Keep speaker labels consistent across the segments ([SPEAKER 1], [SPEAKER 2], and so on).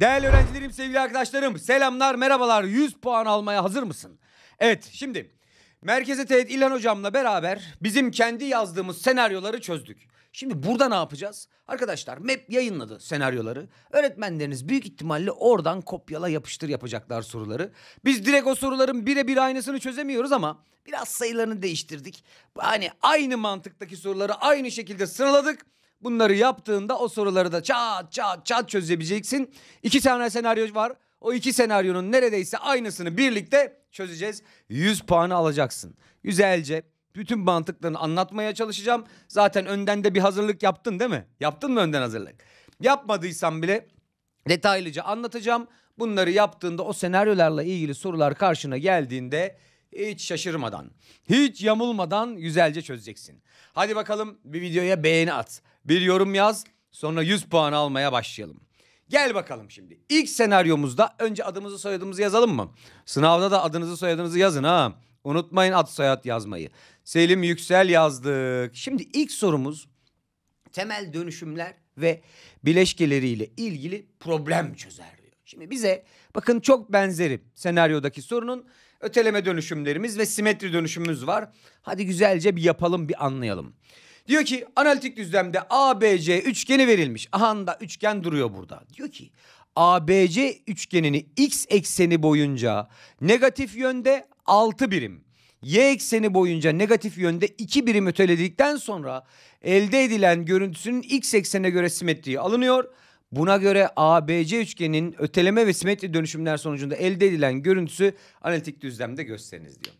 [SPEAKER 1] Değerli öğrencilerim, sevgili arkadaşlarım, selamlar, merhabalar. 100 puan almaya hazır mısın? Evet, şimdi Merkeze Teğet İlhan Hocam'la beraber bizim kendi yazdığımız senaryoları çözdük. Şimdi burada ne yapacağız? Arkadaşlar MEP yayınladı senaryoları. Öğretmenleriniz büyük ihtimalle oradan kopyala yapıştır yapacaklar soruları. Biz direkt o soruların birebir aynısını çözemiyoruz ama biraz sayılarını değiştirdik. Hani aynı mantıktaki soruları aynı şekilde sıraladık. Bunları yaptığında o soruları da çat çat çat çözebileceksin. İki tane senaryo var. O iki senaryonun neredeyse aynısını birlikte çözeceğiz. 100 puanı alacaksın. Güzelce bütün mantıklarını anlatmaya çalışacağım. Zaten önden de bir hazırlık yaptın değil mi? Yaptın mı önden hazırlık? Yapmadıysan bile detaylıca anlatacağım. Bunları yaptığında o senaryolarla ilgili sorular karşına geldiğinde hiç şaşırmadan, hiç yamulmadan güzelce çözeceksin. Hadi bakalım bir videoya beğeni at. Bir yorum yaz sonra 100 puan almaya başlayalım. Gel bakalım şimdi. İlk senaryomuzda önce adımızı soyadımızı yazalım mı? Sınavda da adınızı soyadınızı yazın ha. Unutmayın ad soyad yazmayı. Selim Yüksel yazdık. Şimdi ilk sorumuz temel dönüşümler ve bileşkeleriyle ilgili problem çözer diyor. Şimdi bize bakın çok benzeri senaryodaki sorunun öteleme dönüşümlerimiz ve simetri dönüşümümüz var. Hadi güzelce bir yapalım bir anlayalım. Diyor ki analitik düzlemde ABC üçgeni verilmiş. Aha da üçgen duruyor burada. Diyor ki ABC üçgenini x ekseni boyunca negatif yönde 6 birim. Y ekseni boyunca negatif yönde 2 birim öteledikten sonra elde edilen görüntüsünün x eksenine göre simetriği alınıyor. Buna göre ABC üçgeninin öteleme ve simetri dönüşümler sonucunda elde edilen görüntüsü analitik düzlemde gösteriniz diyor.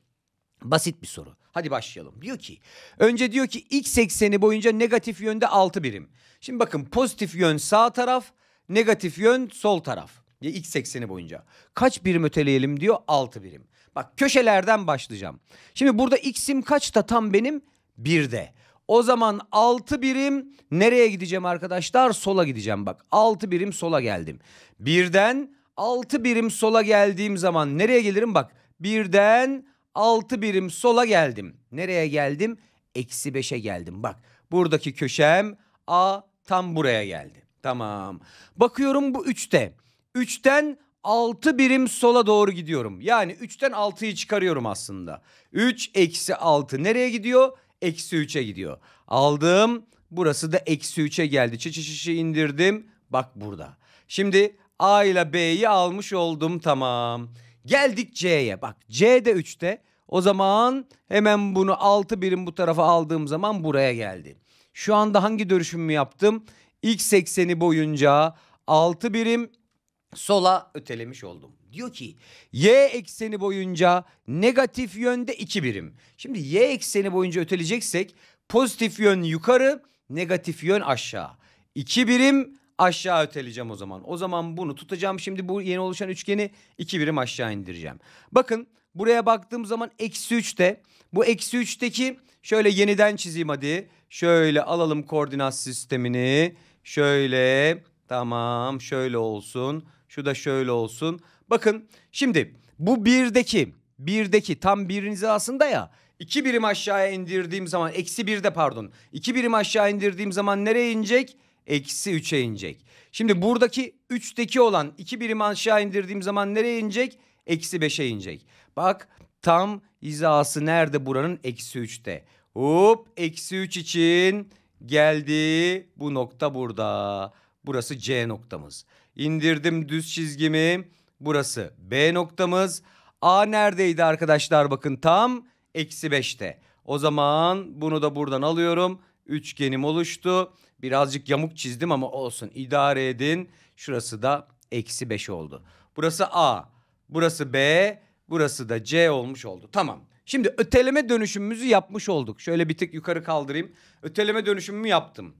[SPEAKER 1] Basit bir soru. Hadi başlayalım. Diyor ki önce diyor ki x ekseni boyunca negatif yönde 6 birim. Şimdi bakın pozitif yön sağ taraf, negatif yön sol taraf. Ya x ekseni boyunca. Kaç birim öteleyelim diyor? 6 birim. Bak köşelerden başlayacağım. Şimdi burada x'im kaçta tam benim? 1'de. O zaman 6 birim nereye gideceğim arkadaşlar? Sola gideceğim bak. 6 birim sola geldim. Birden 6 birim sola geldiğim zaman nereye gelirim? Bak birden 6 birim sola geldim. Nereye geldim? Eksi 5'e geldim. Bak buradaki köşem A tam buraya geldi. Tamam. Bakıyorum bu 3'te. 3'ten 6 birim sola doğru gidiyorum. Yani 3'ten 6'yı çıkarıyorum aslında. 3 eksi 6 nereye gidiyor? Eksi 3'e gidiyor. Aldım. Burası da eksi 3'e geldi. Çı çı indirdim. Bak burada. Şimdi A ile B'yi almış oldum. Tamam. Geldik C'ye. Bak C de 3'te. O zaman hemen bunu 6 birim bu tarafa aldığım zaman buraya geldi. Şu anda hangi dönüşümü yaptım? X ekseni boyunca 6 birim sola ötelemiş oldum. Diyor ki y ekseni boyunca negatif yönde 2 birim. Şimdi y ekseni boyunca öteleyeceksek pozitif yön yukarı, negatif yön aşağı. 2 birim aşağı öteleyeceğim o zaman. O zaman bunu tutacağım. Şimdi bu yeni oluşan üçgeni iki birim aşağı indireceğim. Bakın buraya baktığım zaman eksi 3'te bu eksi 3'teki şöyle yeniden çizeyim hadi. Şöyle alalım koordinat sistemini. Şöyle tamam şöyle olsun. Şu da şöyle olsun. Bakın şimdi bu birdeki birdeki tam birinizi aslında ya 2 birim aşağıya indirdiğim zaman eksi 1'de pardon 2 birim aşağı indirdiğim zaman nereye inecek? eksi 3'e inecek. Şimdi buradaki 3'teki olan 2 birim aşağı indirdiğim zaman nereye inecek? Eksi 5'e inecek. Bak tam hizası nerede buranın? Eksi 3'te. Hop eksi 3 için geldi. Bu nokta burada. Burası C noktamız. İndirdim düz çizgimi. Burası B noktamız. A neredeydi arkadaşlar bakın tam eksi 5'te. O zaman bunu da buradan alıyorum. Üçgenim oluştu Birazcık yamuk çizdim ama olsun. idare edin. Şurası da eksi 5 oldu. Burası A. Burası B. Burası da C olmuş oldu. Tamam. Şimdi öteleme dönüşümümüzü yapmış olduk. Şöyle bir tık yukarı kaldırayım. Öteleme dönüşümümü yaptım.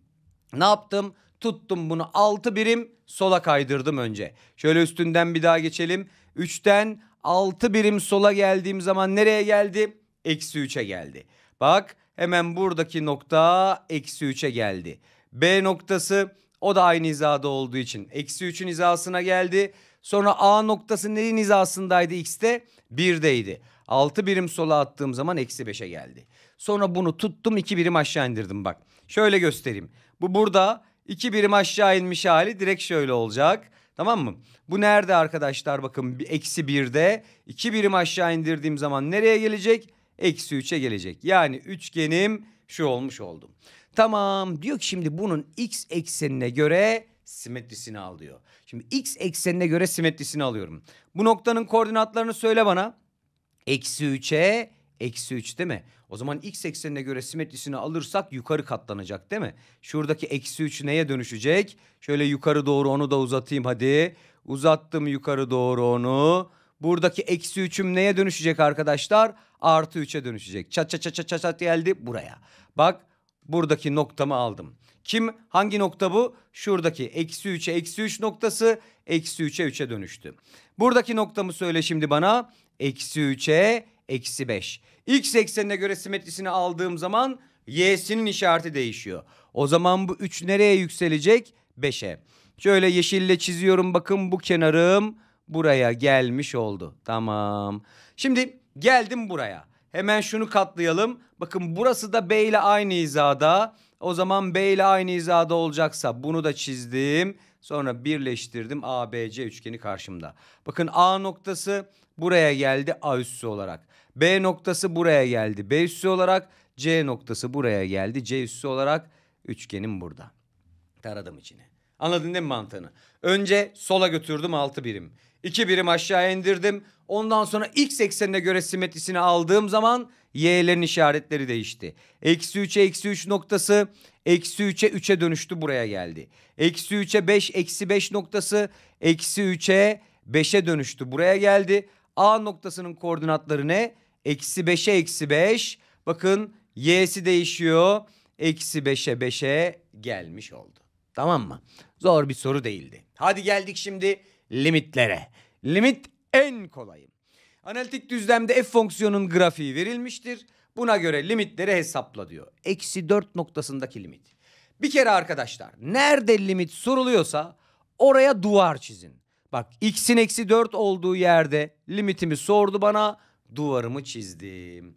[SPEAKER 1] Ne yaptım? Tuttum bunu 6 birim sola kaydırdım önce. Şöyle üstünden bir daha geçelim. 3'ten 6 birim sola geldiğim zaman nereye geldi? Eksi 3'e geldi. Bak hemen buradaki nokta eksi 3'e geldi. B noktası o da aynı hizada olduğu için eksi 3'ün hizasına geldi. Sonra A noktası neyin hizasındaydı x'te? 1'deydi. 6 birim sola attığım zaman eksi 5'e geldi. Sonra bunu tuttum 2 birim aşağı indirdim bak. Şöyle göstereyim. Bu burada 2 birim aşağı inmiş hali direkt şöyle olacak. Tamam mı? Bu nerede arkadaşlar bakın eksi 1'de 2 birim aşağı indirdiğim zaman nereye gelecek? Eksi 3'e gelecek. Yani üçgenim şu olmuş oldum. Tamam diyor ki şimdi bunun x eksenine göre simetrisini al diyor. Şimdi x eksenine göre simetrisini alıyorum. Bu noktanın koordinatlarını söyle bana. Eksi 3'e eksi 3 değil mi? O zaman x eksenine göre simetrisini alırsak yukarı katlanacak değil mi? Şuradaki eksi 3 neye dönüşecek? Şöyle yukarı doğru onu da uzatayım hadi. Uzattım yukarı doğru onu. Buradaki eksi 3'üm neye dönüşecek arkadaşlar? Artı 3'e dönüşecek. Çat çat çat çat çat geldi buraya. Bak buradaki noktamı aldım. Kim hangi nokta bu? Şuradaki eksi 3'e eksi 3 noktası eksi 3'e 3'e dönüştü. Buradaki noktamı söyle şimdi bana. Eksi 3'e eksi 5. X eksenine göre simetrisini aldığım zaman y'sinin işareti değişiyor. O zaman bu 3 nereye yükselecek? 5'e. Şöyle yeşille çiziyorum bakın bu kenarım buraya gelmiş oldu. Tamam. Şimdi geldim buraya. Hemen şunu katlayalım. Bakın burası da B ile aynı hizada. O zaman B ile aynı hizada olacaksa bunu da çizdim. Sonra birleştirdim ABC üçgeni karşımda. Bakın A noktası buraya geldi A üssü olarak. B noktası buraya geldi B üssü olarak. C noktası buraya geldi C üssü olarak. Üçgenim burada. Taradım içini. Anladın değil mi mantığını? Önce sola götürdüm 6 birim. 2 birim aşağı indirdim. Ondan sonra x eksenine göre simetrisini aldığım zaman y'lerin işaretleri değişti. Eksi 3'e eksi 3 noktası eksi 3'e 3'e dönüştü buraya geldi. Eksi 3'e 5 eksi 5 noktası eksi 3'e 5'e dönüştü buraya geldi. A noktasının koordinatları ne? Eksi 5'e eksi 5. Bakın y'si değişiyor. Eksi 5'e 5'e gelmiş oldu. Tamam mı? Zor bir soru değildi. Hadi geldik şimdi limitlere. Limit en kolayı. Analitik düzlemde f fonksiyonun grafiği verilmiştir. Buna göre limitleri hesapla diyor. Eksi 4 noktasındaki limit. Bir kere arkadaşlar nerede limit soruluyorsa oraya duvar çizin. Bak x'in eksi 4 olduğu yerde limitimi sordu bana duvarımı çizdim.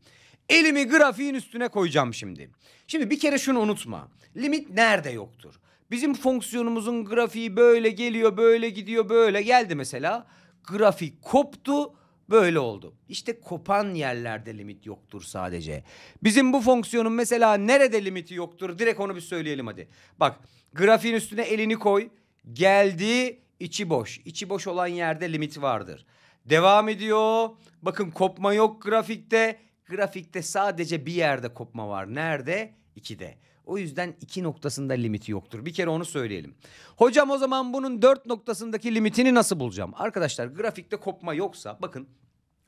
[SPEAKER 1] Elimi grafiğin üstüne koyacağım şimdi. Şimdi bir kere şunu unutma. Limit nerede yoktur? Bizim fonksiyonumuzun grafiği böyle geliyor, böyle gidiyor, böyle geldi mesela grafik koptu böyle oldu. İşte kopan yerlerde limit yoktur sadece. Bizim bu fonksiyonun mesela nerede limiti yoktur direkt onu bir söyleyelim hadi. Bak grafiğin üstüne elini koy geldi içi boş. İçi boş olan yerde limit vardır. Devam ediyor. Bakın kopma yok grafikte. Grafikte sadece bir yerde kopma var. Nerede? 2'de. O yüzden iki noktasında limiti yoktur. Bir kere onu söyleyelim. Hocam o zaman bunun dört noktasındaki limitini nasıl bulacağım? Arkadaşlar grafikte kopma yoksa bakın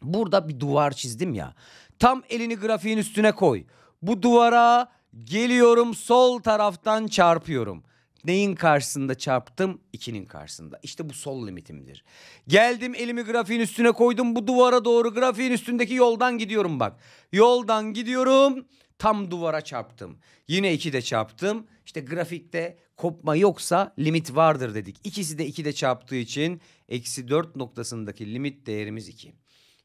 [SPEAKER 1] burada bir duvar çizdim ya. Tam elini grafiğin üstüne koy. Bu duvara geliyorum sol taraftan çarpıyorum. Neyin karşısında çarptım? 2'nin karşısında. İşte bu sol limitimdir. Geldim elimi grafiğin üstüne koydum. Bu duvara doğru grafiğin üstündeki yoldan gidiyorum bak. Yoldan gidiyorum tam duvara çarptım. Yine 2'de çarptım. İşte grafikte kopma yoksa limit vardır dedik. İkisi de 2'de çarptığı için eksi 4 noktasındaki limit değerimiz 2.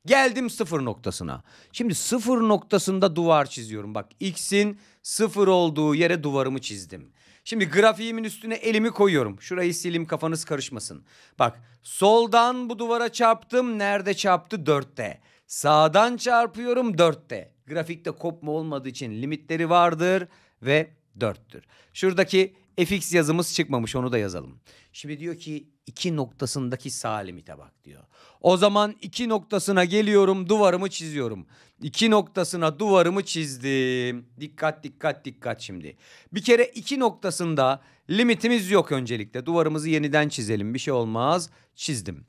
[SPEAKER 1] Geldim sıfır noktasına. Şimdi sıfır noktasında duvar çiziyorum. Bak x'in sıfır olduğu yere duvarımı çizdim. Şimdi grafiğimin üstüne elimi koyuyorum. Şurayı silim kafanız karışmasın. Bak soldan bu duvara çarptım. Nerede çarptı? Dörtte. Sağdan çarpıyorum dörtte. Grafikte kopma olmadığı için limitleri vardır ve 4'tür. Şuradaki fx yazımız çıkmamış onu da yazalım. Şimdi diyor ki 2 noktasındaki sağ limite bak diyor. O zaman 2 noktasına geliyorum duvarımı çiziyorum. 2 noktasına duvarımı çizdim. Dikkat dikkat dikkat şimdi. Bir kere 2 noktasında limitimiz yok öncelikle. Duvarımızı yeniden çizelim bir şey olmaz. Çizdim.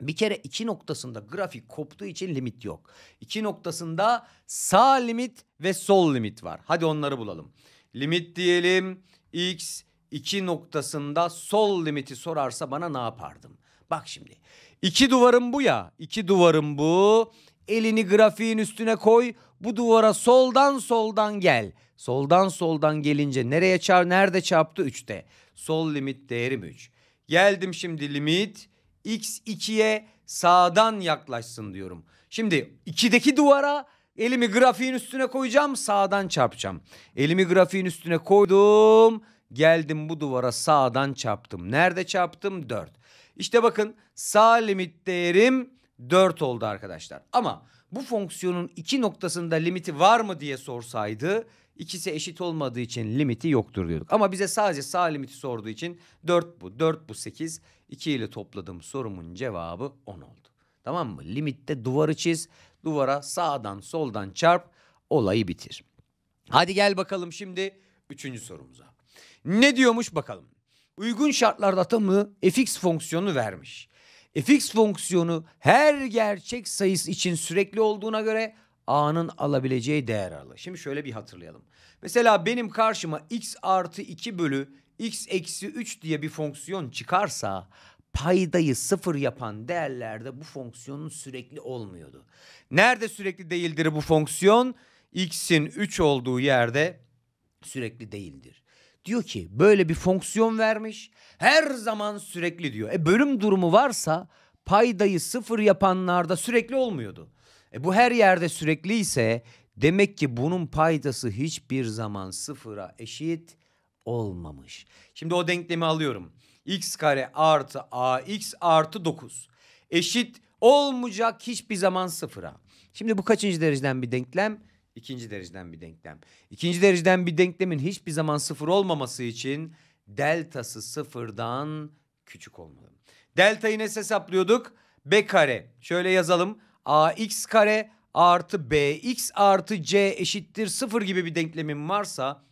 [SPEAKER 1] Bir kere iki noktasında grafik koptuğu için limit yok. İki noktasında sağ limit ve sol limit var. Hadi onları bulalım. Limit diyelim x iki noktasında sol limiti sorarsa bana ne yapardım? Bak şimdi iki duvarım bu ya iki duvarım bu elini grafiğin üstüne koy bu duvara soldan soldan gel. Soldan soldan gelince nereye çarp nerede çarptı 3'te. Sol limit değerim 3. Geldim şimdi limit X2'ye sağdan yaklaşsın diyorum. Şimdi 2'deki duvara elimi grafiğin üstüne koyacağım sağdan çarpacağım. Elimi grafiğin üstüne koydum. Geldim bu duvara sağdan çarptım. Nerede çarptım? 4. İşte bakın sağ limit değerim 4 oldu arkadaşlar. Ama bu fonksiyonun iki noktasında limiti var mı diye sorsaydı İkisi eşit olmadığı için limiti yoktur diyorduk. Ama bize sadece sağ limiti sorduğu için 4 bu, 4 bu 8. 2 ile topladığım sorumun cevabı 10 oldu. Tamam mı? Limitte duvarı çiz, duvara sağdan soldan çarp, olayı bitir. Hadi gel bakalım şimdi üçüncü sorumuza. Ne diyormuş bakalım. Uygun şartlarda tanımlı fx fonksiyonu vermiş. fx fonksiyonu her gerçek sayısı için sürekli olduğuna göre A'nın alabileceği değer aralığı. Şimdi şöyle bir hatırlayalım. Mesela benim karşıma x artı 2 bölü x eksi 3 diye bir fonksiyon çıkarsa paydayı sıfır yapan değerlerde bu fonksiyonun sürekli olmuyordu. Nerede sürekli değildir bu fonksiyon? X'in 3 olduğu yerde sürekli değildir. Diyor ki böyle bir fonksiyon vermiş her zaman sürekli diyor. E bölüm durumu varsa paydayı sıfır yapanlarda sürekli olmuyordu. E bu her yerde sürekli ise demek ki bunun paydası hiçbir zaman sıfıra eşit olmamış. Şimdi o denklemi alıyorum. x kare artı ax artı 9 eşit olmayacak hiçbir zaman sıfıra. Şimdi bu kaçıncı dereceden bir denklem? İkinci dereceden bir denklem. İkinci dereceden bir denklemin hiçbir zaman sıfır olmaması için deltası sıfırdan küçük olmalı. Deltayı nasıl hesaplıyorduk? B kare. Şöyle yazalım ax kare artı bx artı c eşittir 0 gibi bir denklemin varsa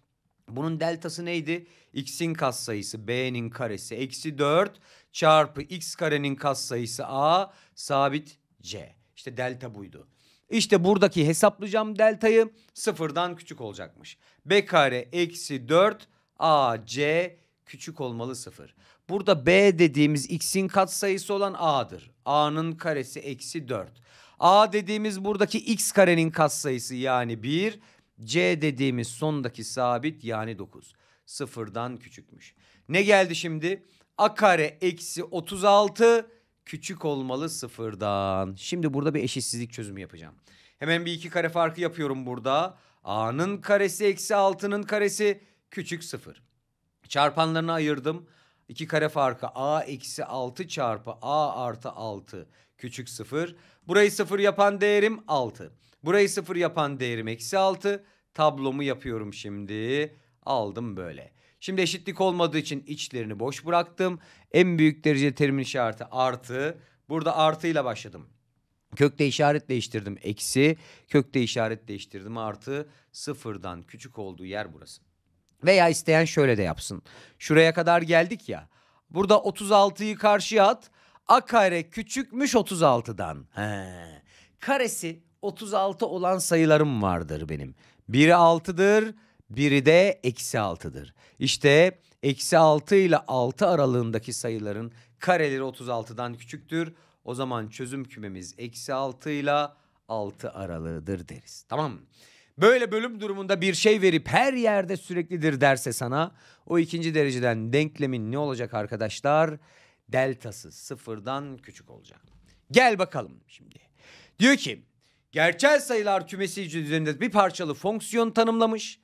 [SPEAKER 1] bunun deltası neydi? x'in katsayısı b'nin karesi eksi 4 çarpı x karenin katsayısı a sabit c. İşte delta buydu. İşte buradaki hesaplayacağım deltayı sıfırdan küçük olacakmış. b kare eksi 4 a c küçük olmalı sıfır. Burada B dediğimiz x'in katsayısı olan a'dır. a'nın karesi eksi 4. a dediğimiz buradaki x karenin katsayısı yani 1. c dediğimiz sondaki sabit yani 9. Sıfırdan küçükmüş. Ne geldi şimdi? a kare eksi 36 küçük olmalı sıfırdan. Şimdi burada bir eşitsizlik çözümü yapacağım. Hemen bir iki kare farkı yapıyorum burada. a'nın karesi eksi 6'nın karesi küçük sıfır. Çarpanlarını ayırdım. İki kare farkı a eksi 6 çarpı a artı 6 küçük 0. Burayı 0 yapan değerim 6. Burayı 0 yapan değerim eksi 6. Tablomu yapıyorum şimdi. Aldım böyle. Şimdi eşitlik olmadığı için içlerini boş bıraktım. En büyük derece terimin işareti artı. Burada artıyla başladım. Kökte işaret değiştirdim eksi. Kökte işaret değiştirdim artı. Sıfırdan küçük olduğu yer burası. Veya isteyen şöyle de yapsın. Şuraya kadar geldik ya. Burada 36'yı karşıya at. A kare küçükmüş 36'dan. He. Karesi 36 olan sayılarım vardır benim. Biri 6'dır, biri de eksi 6'dır. İşte eksi 6 ile 6 aralığındaki sayıların kareleri 36'dan küçüktür. O zaman çözüm kümemiz eksi 6 ile 6 aralığıdır deriz. Tamam mı? böyle bölüm durumunda bir şey verip her yerde süreklidir derse sana o ikinci dereceden denklemin ne olacak arkadaşlar? Deltası sıfırdan küçük olacak. Gel bakalım şimdi. Diyor ki gerçel sayılar kümesi üzerinde bir parçalı fonksiyon tanımlamış.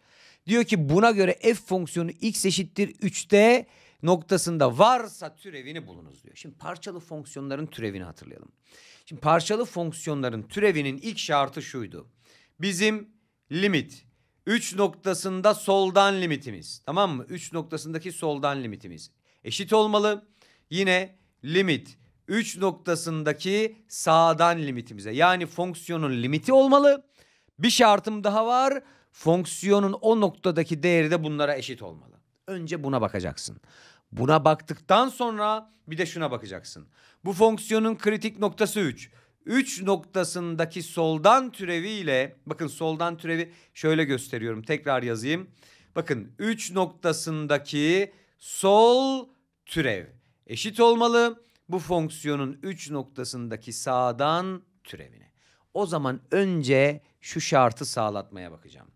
[SPEAKER 1] Diyor ki buna göre f fonksiyonu x eşittir 3'te noktasında varsa türevini bulunuz diyor. Şimdi parçalı fonksiyonların türevini hatırlayalım. Şimdi parçalı fonksiyonların türevinin ilk şartı şuydu. Bizim limit. 3 noktasında soldan limitimiz. Tamam mı? 3 noktasındaki soldan limitimiz. Eşit olmalı. Yine limit 3 noktasındaki sağdan limitimize. Yani fonksiyonun limiti olmalı. Bir şartım daha var. Fonksiyonun o noktadaki değeri de bunlara eşit olmalı. Önce buna bakacaksın. Buna baktıktan sonra bir de şuna bakacaksın. Bu fonksiyonun kritik noktası 3. 3 noktasındaki soldan türeviyle bakın soldan türevi şöyle gösteriyorum tekrar yazayım. Bakın 3 noktasındaki sol türev eşit olmalı bu fonksiyonun 3 noktasındaki sağdan türevine. O zaman önce şu şartı sağlatmaya bakacağım.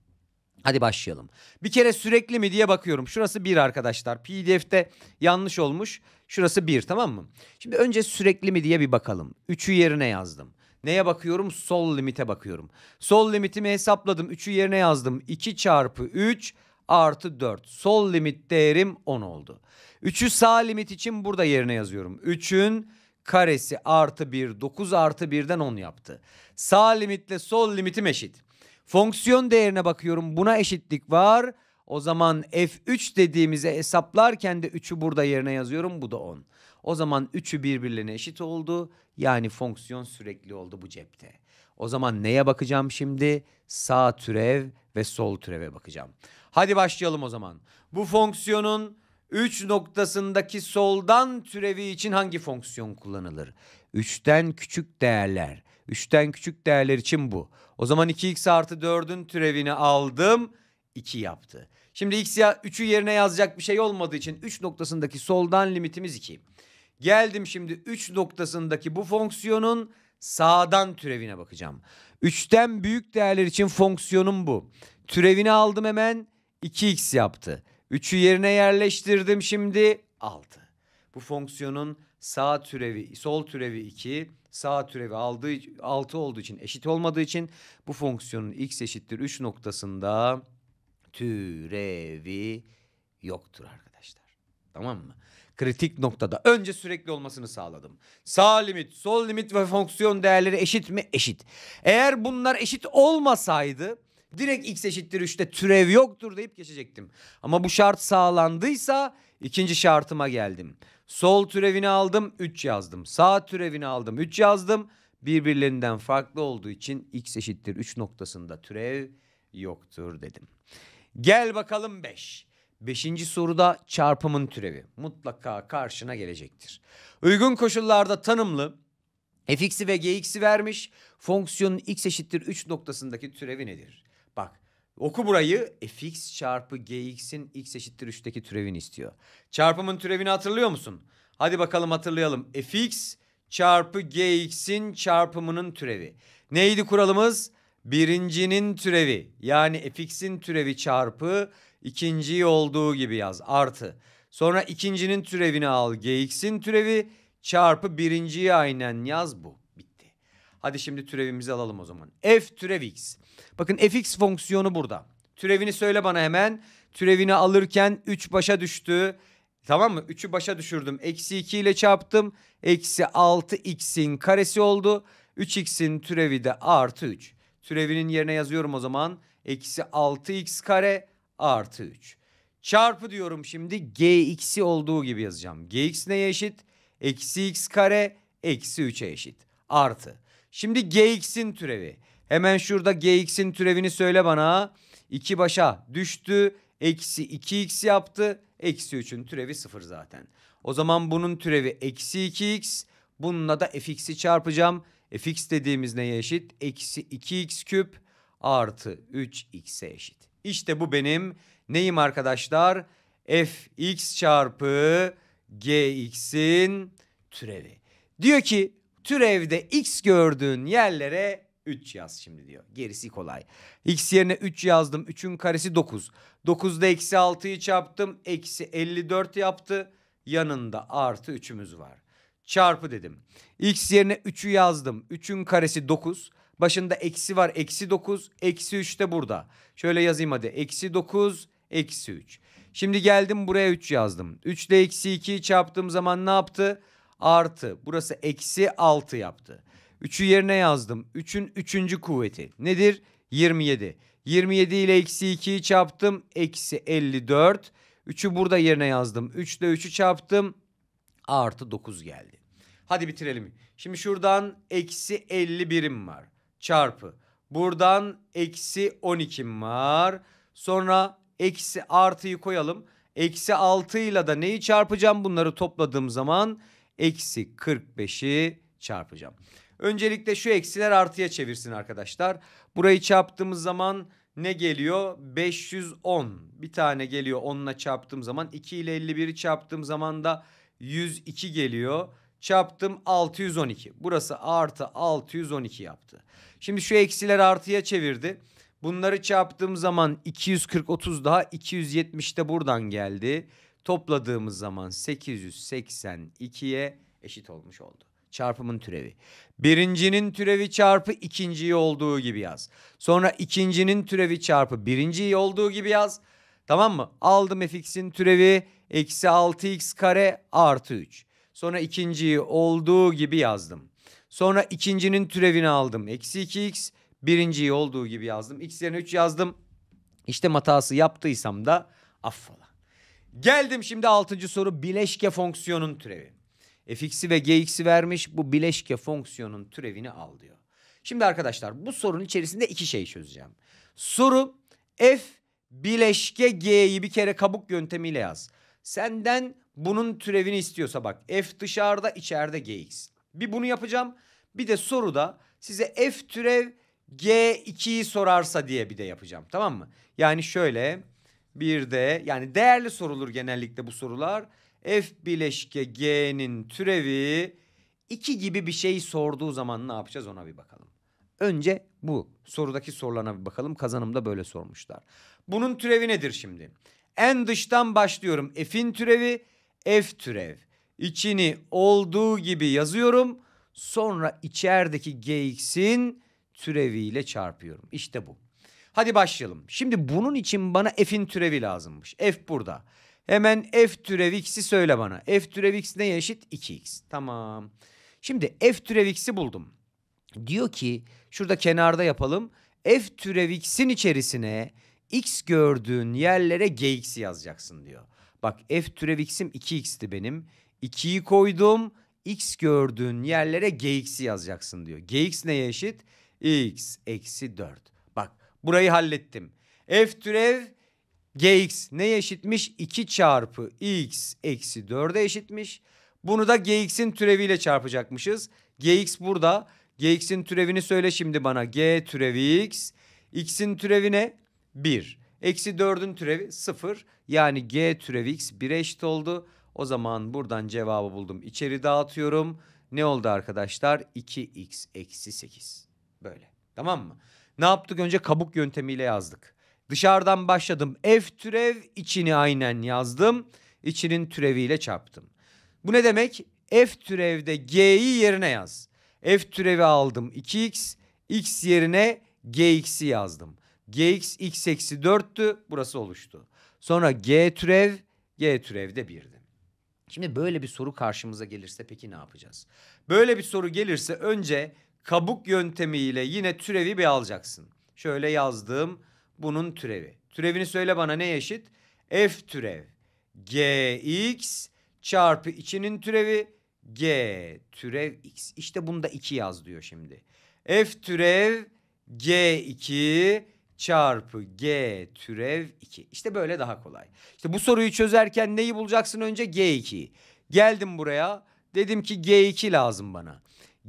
[SPEAKER 1] Hadi başlayalım. Bir kere sürekli mi diye bakıyorum. Şurası 1 arkadaşlar. PDF'de yanlış olmuş. Şurası 1 tamam mı? Şimdi önce sürekli mi diye bir bakalım. 3'ü yerine yazdım. Neye bakıyorum? Sol limite bakıyorum. Sol limitimi hesapladım. 3'ü yerine yazdım. 2 çarpı 3 artı 4. Sol limit değerim 10 oldu. 3'ü sağ limit için burada yerine yazıyorum. 3'ün karesi artı 1 9 artı 1'den 10 yaptı. Sağ limitle sol limitim eşit. Fonksiyon değerine bakıyorum. Buna eşitlik var. O zaman F3 dediğimize hesaplarken de 3'ü burada yerine yazıyorum. Bu da 10. O zaman 3'ü birbirlerine eşit oldu. Yani fonksiyon sürekli oldu bu cepte. O zaman neye bakacağım şimdi? Sağ türev ve sol türeve bakacağım. Hadi başlayalım o zaman. Bu fonksiyonun 3 noktasındaki soldan türevi için hangi fonksiyon kullanılır? 3'ten küçük değerler. 3'ten küçük değerler için bu. O zaman 2x artı 4'ün türevini aldım. 2 yaptı. Şimdi x ya 3'ü yerine yazacak bir şey olmadığı için 3 noktasındaki soldan limitimiz 2. Geldim şimdi 3 noktasındaki bu fonksiyonun sağdan türevine bakacağım. 3'ten büyük değerler için fonksiyonum bu. Türevini aldım hemen 2x yaptı. 3'ü yerine yerleştirdim şimdi 6. Bu fonksiyonun sağ türevi, sol türevi 2, sağ türevi aldığı 6 olduğu için eşit olmadığı için bu fonksiyonun x eşittir 3 noktasında türevi yoktur arkadaşlar. Tamam mı? Kritik noktada önce sürekli olmasını sağladım. Sağ limit, sol limit ve fonksiyon değerleri eşit mi? Eşit. Eğer bunlar eşit olmasaydı Direkt x eşittir 3'te türev yoktur deyip geçecektim. Ama bu şart sağlandıysa ikinci şartıma geldim. Sol türevini aldım 3 yazdım. Sağ türevini aldım 3 yazdım. Birbirlerinden farklı olduğu için x eşittir 3 noktasında türev yoktur dedim. Gel bakalım 5. Beş. Beşinci soruda çarpımın türevi mutlaka karşına gelecektir. Uygun koşullarda tanımlı fx'i ve gx'i vermiş. Fonksiyonun x eşittir 3 noktasındaki türevi nedir? Oku burayı fx çarpı gx'in x eşittir 3'teki türevini istiyor. Çarpımın türevini hatırlıyor musun? Hadi bakalım hatırlayalım. fx çarpı gx'in çarpımının türevi. Neydi kuralımız? Birincinin türevi yani fx'in türevi çarpı ikinciyi olduğu gibi yaz artı. Sonra ikincinin türevini al gx'in türevi çarpı birinciyi aynen yaz bu. Hadi şimdi türevimizi alalım o zaman. F türev x. Bakın fx fonksiyonu burada. Türevini söyle bana hemen. Türevini alırken 3 başa düştü. Tamam mı? 3'ü başa düşürdüm. Eksi 2 ile çarptım. Eksi 6x'in karesi oldu. 3x'in türevi de artı 3. Türevinin yerine yazıyorum o zaman. Eksi 6x kare artı 3. Çarpı diyorum şimdi gx'i olduğu gibi yazacağım. gx neye eşit? Eksi x kare eksi 3'e eşit. Artı. Şimdi gx'in türevi. Hemen şurada gx'in türevini söyle bana. 2 başa düştü. Eksi 2x yaptı. Eksi 3'ün türevi 0 zaten. O zaman bunun türevi eksi 2x. Bununla da fx'i çarpacağım. fx dediğimiz neye eşit? Eksi 2x küp artı 3x'e eşit. İşte bu benim neyim arkadaşlar? fx çarpı gx'in türevi. Diyor ki türevde x gördüğün yerlere 3 yaz şimdi diyor. Gerisi kolay. X yerine 3 yazdım. 3'ün karesi 9. 9'da eksi 6'yı çarptım. Eksi 54 yaptı. Yanında artı 3'ümüz var. Çarpı dedim. X yerine 3'ü yazdım. 3'ün karesi 9. Başında eksi var. Eksi 9. Eksi 3 de burada. Şöyle yazayım hadi. Eksi 9. Eksi 3. Şimdi geldim buraya 3 yazdım. 3 ile eksi 2'yi çarptığım zaman ne yaptı? 3 artı burası eksi 6 yaptı. 3'ü yerine yazdım. 3'ün 3. kuvveti nedir? 27. 27 ile eksi 2'yi çarptım. Eksi 54. 3'ü burada yerine yazdım. 3 ile 3'ü çarptım. Artı 9 geldi. Hadi bitirelim. Şimdi şuradan eksi 51'im var. Çarpı. Buradan eksi 12'm var. Sonra eksi artıyı koyalım. Eksi 6 ile de neyi çarpacağım bunları topladığım zaman eksi 45'i çarpacağım. Öncelikle şu eksiler artıya çevirsin arkadaşlar. Burayı çarptığımız zaman ne geliyor? 510. Bir tane geliyor 10'la çarptığım zaman. 2 ile 51'i çarptığım zaman da 102 geliyor. Çarptım 612. Burası artı 612 yaptı. Şimdi şu eksiler artıya çevirdi. Bunları çarptığım zaman 240 30 daha 270 de buradan geldi topladığımız zaman 882'ye eşit olmuş oldu. Çarpımın türevi. Birincinin türevi çarpı ikinciyi olduğu gibi yaz. Sonra ikincinin türevi çarpı birinciyi olduğu gibi yaz. Tamam mı? Aldım fx'in türevi eksi 6x kare artı 3. Sonra ikinciyi olduğu gibi yazdım. Sonra ikincinin türevini aldım. Eksi 2x birinciyi olduğu gibi yazdım. X yerine 3 yazdım. İşte matası yaptıysam da affola. Geldim şimdi altıncı soru bileşke fonksiyonun türevi. fx'i ve gx'i vermiş bu bileşke fonksiyonun türevini al diyor. Şimdi arkadaşlar bu sorunun içerisinde iki şey çözeceğim. Soru f bileşke g'yi bir kere kabuk yöntemiyle yaz. Senden bunun türevini istiyorsa bak f dışarıda içeride gx. Bir bunu yapacağım bir de soruda size f türev g2'yi sorarsa diye bir de yapacağım tamam mı? Yani şöyle bir de yani değerli sorulur genellikle bu sorular. F bileşke G'nin türevi 2 gibi bir şey sorduğu zaman ne yapacağız ona bir bakalım. Önce bu sorudaki sorularına bir bakalım. Kazanımda böyle sormuşlar. Bunun türevi nedir şimdi? En dıştan başlıyorum. F'in türevi F türev. İçini olduğu gibi yazıyorum. Sonra içerideki gx'in türeviyle çarpıyorum. İşte bu. Hadi başlayalım. Şimdi bunun için bana f'in türevi lazımmış. F burada. Hemen f türev x'i söyle bana. F türev x neye eşit? 2x. Tamam. Şimdi f türev x'i buldum. Diyor ki şurada kenarda yapalım. F türev x'in içerisine x gördüğün yerlere gx yazacaksın diyor. Bak f türev x'im 2x'ti benim. 2'yi koydum. x gördüğün yerlere gx yazacaksın diyor. gx neye eşit? x eksi 4. Burayı hallettim. F türev gx ne eşitmiş? 2 çarpı x eksi 4'e eşitmiş. Bunu da gx'in türeviyle çarpacakmışız. gx burada. gx'in türevini söyle şimdi bana. g türevi x. x'in türevi ne? 1. Eksi 4'ün türevi 0. Yani g türevi x 1'e eşit oldu. O zaman buradan cevabı buldum. İçeri dağıtıyorum. Ne oldu arkadaşlar? 2x eksi 8. Böyle. Tamam mı? Ne yaptık? Önce kabuk yöntemiyle yazdık. Dışarıdan başladım. F türev içini aynen yazdım. İçinin türeviyle çarptım. Bu ne demek? F türevde G'yi yerine yaz. F türevi aldım 2x. X yerine Gx'i yazdım. Gx x eksi 4'tü. Burası oluştu. Sonra G türev G türevde 1'di. Şimdi böyle bir soru karşımıza gelirse peki ne yapacağız? Böyle bir soru gelirse önce kabuk yöntemiyle yine türevi bir alacaksın. Şöyle yazdığım bunun türevi. Türevini söyle bana ne eşit? F türev gx çarpı içinin türevi g türev x. İşte bunda da 2 yaz diyor şimdi. F türev g2 çarpı g türev 2. İşte böyle daha kolay. İşte bu soruyu çözerken neyi bulacaksın önce? G2'yi. Geldim buraya. Dedim ki G2 lazım bana.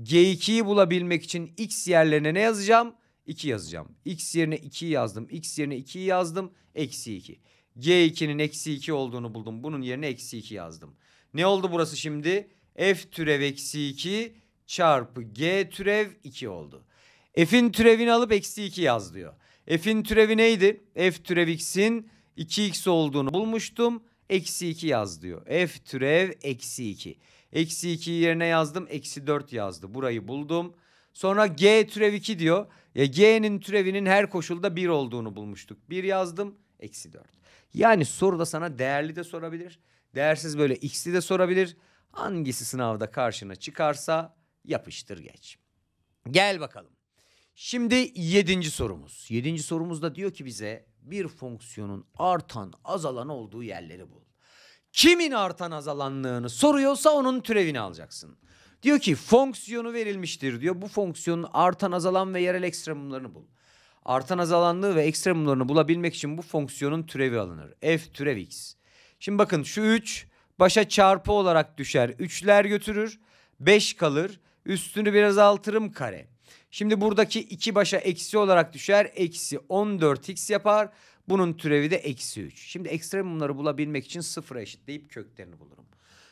[SPEAKER 1] G2'yi bulabilmek için x yerlerine ne yazacağım? 2 yazacağım. X yerine 2 yazdım. X yerine 2 yazdım. Eksi 2. G2'nin eksi 2 olduğunu buldum. Bunun yerine eksi 2 yazdım. Ne oldu burası şimdi? F türev eksi 2 çarpı G türev 2 oldu. F'in türevini alıp eksi 2 yaz diyor. F'in türevi neydi? F türev x'in 2x olduğunu bulmuştum. Eksi 2 yaz diyor. F türev eksi 2. Eksi 2 yerine yazdım. Eksi 4 yazdı. Burayı buldum. Sonra g türev 2 diyor. ya g'nin türevinin her koşulda 1 olduğunu bulmuştuk. 1 yazdım. Eksi 4. Yani soruda sana değerli de sorabilir. Değersiz böyle x'i de sorabilir. Hangisi sınavda karşına çıkarsa yapıştır geç. Gel bakalım. Şimdi yedinci sorumuz. Yedinci sorumuz da diyor ki bize bir fonksiyonun artan azalan olduğu yerleri bul kimin artan azalanlığını soruyorsa onun türevini alacaksın. Diyor ki fonksiyonu verilmiştir diyor. Bu fonksiyonun artan azalan ve yerel ekstremumlarını bul. Artan azalanlığı ve ekstremumlarını bulabilmek için bu fonksiyonun türevi alınır. F türev x. Şimdi bakın şu 3 başa çarpı olarak düşer. 3'ler götürür. 5 kalır. Üstünü biraz altırım kare. Şimdi buradaki 2 başa eksi olarak düşer. Eksi 14x yapar. Bunun türevi de eksi 3. Şimdi ekstremumları bulabilmek için sıfıra eşitleyip köklerini bulurum.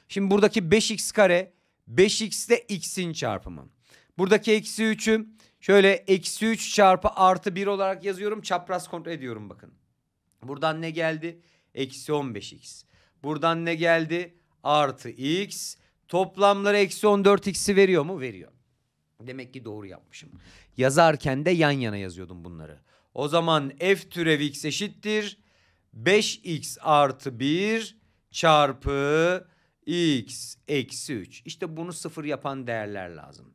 [SPEAKER 1] Şimdi buradaki 5x kare 5x de x'in çarpımı. Buradaki eksi 3'ü şöyle eksi 3 çarpı artı 1 olarak yazıyorum. Çapraz kontrol ediyorum bakın. Buradan ne geldi? Eksi 15x. Buradan ne geldi? Artı x. Toplamları eksi 14x'i veriyor mu? Veriyor. Demek ki doğru yapmışım. Yazarken de yan yana yazıyordum bunları. O zaman f türev x eşittir. 5x artı 1 çarpı x eksi 3. İşte bunu sıfır yapan değerler lazım.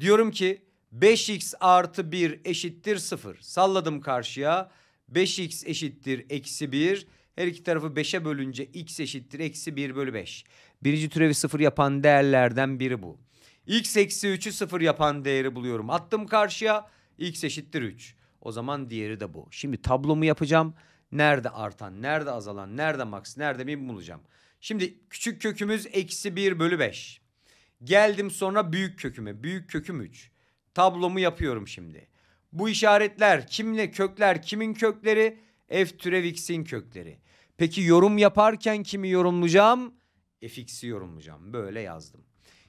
[SPEAKER 1] Diyorum ki 5x artı 1 eşittir sıfır. Salladım karşıya. 5x eşittir eksi 1. Her iki tarafı 5'e bölünce x eşittir eksi 1 bölü 5. Birinci türevi sıfır yapan değerlerden biri bu. x eksi 3'ü sıfır yapan değeri buluyorum. Attım karşıya x eşittir 3. O zaman diğeri de bu. Şimdi tablomu yapacağım. Nerede artan, nerede azalan, nerede max, nerede min bulacağım. Şimdi küçük kökümüz eksi 1 bölü 5. Geldim sonra büyük köküme. Büyük köküm 3. Tablomu yapıyorum şimdi. Bu işaretler kimle kökler, kimin kökleri? F türev x'in kökleri. Peki yorum yaparken kimi yorumlayacağım? fx'i yorumlayacağım. Böyle yazdım.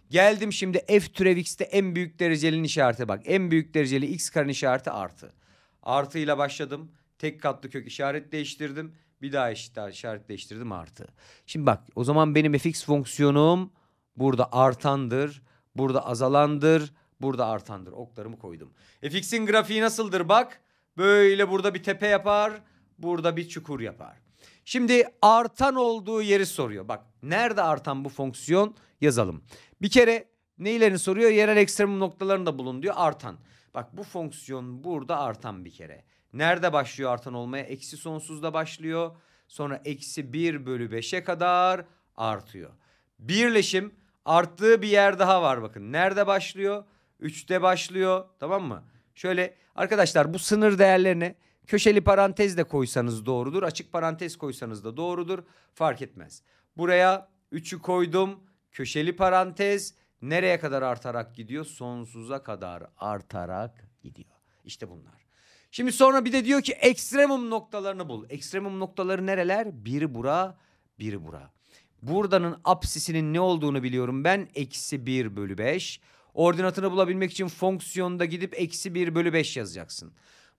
[SPEAKER 1] Geldim şimdi f türev x'te en büyük derecelinin işareti bak. En büyük dereceli x karenin işareti artı. Artıyla başladım. Tek katlı kök işaret değiştirdim. Bir daha eşitler işaret değiştirdim artı. Şimdi bak o zaman benim fx fonksiyonum burada artandır. Burada azalandır. Burada artandır. Oklarımı koydum. fx'in grafiği nasıldır bak. Böyle burada bir tepe yapar. Burada bir çukur yapar. Şimdi artan olduğu yeri soruyor. Bak nerede artan bu fonksiyon yazalım. Bir kere neylerini soruyor? Yerel ekstremum noktalarında bulun diyor artan. Bak bu fonksiyon burada artan bir kere. Nerede başlıyor artan olmaya? Eksi sonsuzda başlıyor. Sonra eksi 1 bölü 5'e kadar artıyor. Birleşim arttığı bir yer daha var bakın. Nerede başlıyor? 3'te başlıyor tamam mı? Şöyle arkadaşlar bu sınır değerlerini köşeli parantez de koysanız doğrudur. Açık parantez koysanız da doğrudur. Fark etmez. Buraya 3'ü koydum. Köşeli parantez Nereye kadar artarak gidiyor? Sonsuza kadar artarak gidiyor. İşte bunlar. Şimdi sonra bir de diyor ki ekstremum noktalarını bul. Ekstremum noktaları nereler? Biri bura, biri bura. Buradanın apsisinin ne olduğunu biliyorum ben. Eksi 1 bölü 5. Ordinatını bulabilmek için fonksiyonda gidip eksi 1 bölü 5 yazacaksın.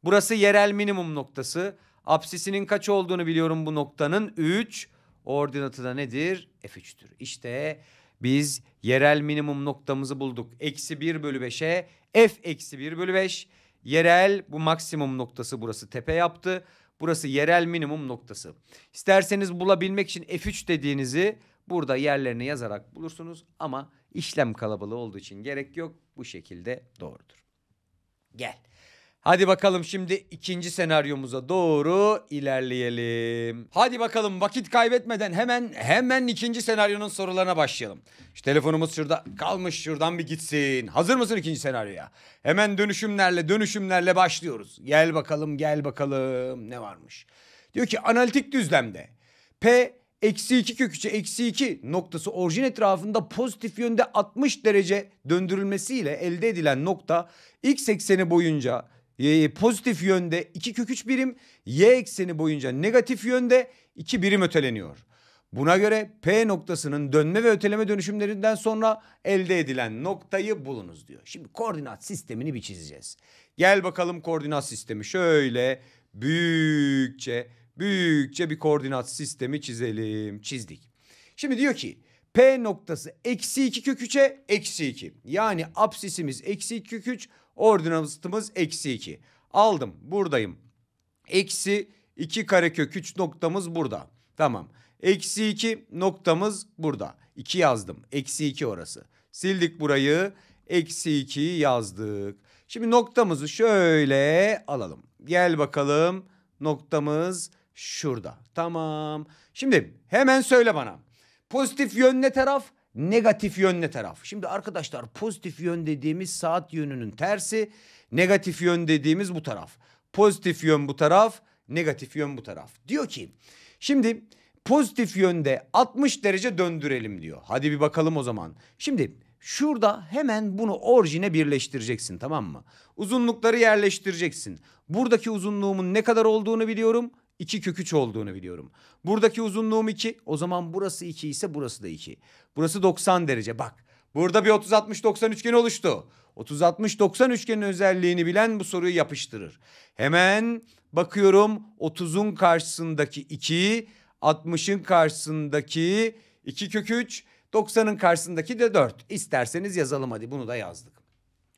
[SPEAKER 1] Burası yerel minimum noktası. Apsisinin kaç olduğunu biliyorum bu noktanın. 3. Ordinatı da nedir? F3'tür. İşte bu biz yerel minimum noktamızı bulduk. Eksi 1 bölü 5'e f eksi 1 bölü 5. Yerel bu maksimum noktası burası tepe yaptı. Burası yerel minimum noktası. İsterseniz bulabilmek için f3 dediğinizi burada yerlerine yazarak bulursunuz. Ama işlem kalabalığı olduğu için gerek yok. Bu şekilde doğrudur. Gel. Hadi bakalım şimdi ikinci senaryomuza doğru ilerleyelim. Hadi bakalım vakit kaybetmeden hemen hemen ikinci senaryonun sorularına başlayalım. Şu telefonumuz şurada kalmış şuradan bir gitsin. Hazır mısın ikinci senaryoya? Hemen dönüşümlerle dönüşümlerle başlıyoruz. Gel bakalım gel bakalım ne varmış. Diyor ki analitik düzlemde P eksi 2 kök eksi 2 noktası orijin etrafında pozitif yönde 60 derece döndürülmesiyle elde edilen nokta x ekseni boyunca ee, pozitif yönde 2 kök 3 birim, y ekseni boyunca negatif yönde 2 birim öteleniyor. Buna göre P noktasının dönme ve öteleme dönüşümlerinden sonra elde edilen noktayı bulunuz diyor. Şimdi koordinat sistemini bir çizeceğiz. Gel bakalım koordinat sistemi şöyle büyükçe büyükçe bir koordinat sistemi çizelim. Çizdik. Şimdi diyor ki P noktası eksi 2 kök 3'e eksi 2. Yani absisimiz eksi 2 kök 3 Ordinatımız eksi 2. Aldım buradayım. Eksi 2 karekök 3 noktamız burada. Tamam. Eksi 2 noktamız burada. 2 yazdım. Eksi 2 orası. Sildik burayı. Eksi 2'yi yazdık. Şimdi noktamızı şöyle alalım. Gel bakalım. Noktamız şurada. Tamam. Şimdi hemen söyle bana. Pozitif yön taraf? negatif yönle taraf. Şimdi arkadaşlar pozitif yön dediğimiz saat yönünün tersi, negatif yön dediğimiz bu taraf. Pozitif yön bu taraf, negatif yön bu taraf. Diyor ki şimdi pozitif yönde 60 derece döndürelim diyor. Hadi bir bakalım o zaman. Şimdi şurada hemen bunu orijine birleştireceksin tamam mı? Uzunlukları yerleştireceksin. Buradaki uzunluğumun ne kadar olduğunu biliyorum. 2 kök 3 olduğunu biliyorum. Buradaki uzunluğum 2. O zaman burası 2 ise burası da 2. Burası 90 derece. Bak burada bir 30-60-90 üçgeni oluştu. 30-60-90 üçgenin özelliğini bilen bu soruyu yapıştırır. Hemen bakıyorum 30'un karşısındaki 2, 60'ın karşısındaki 2 kök 3, 90'ın karşısındaki de 4. İsterseniz yazalım hadi bunu da yazdık.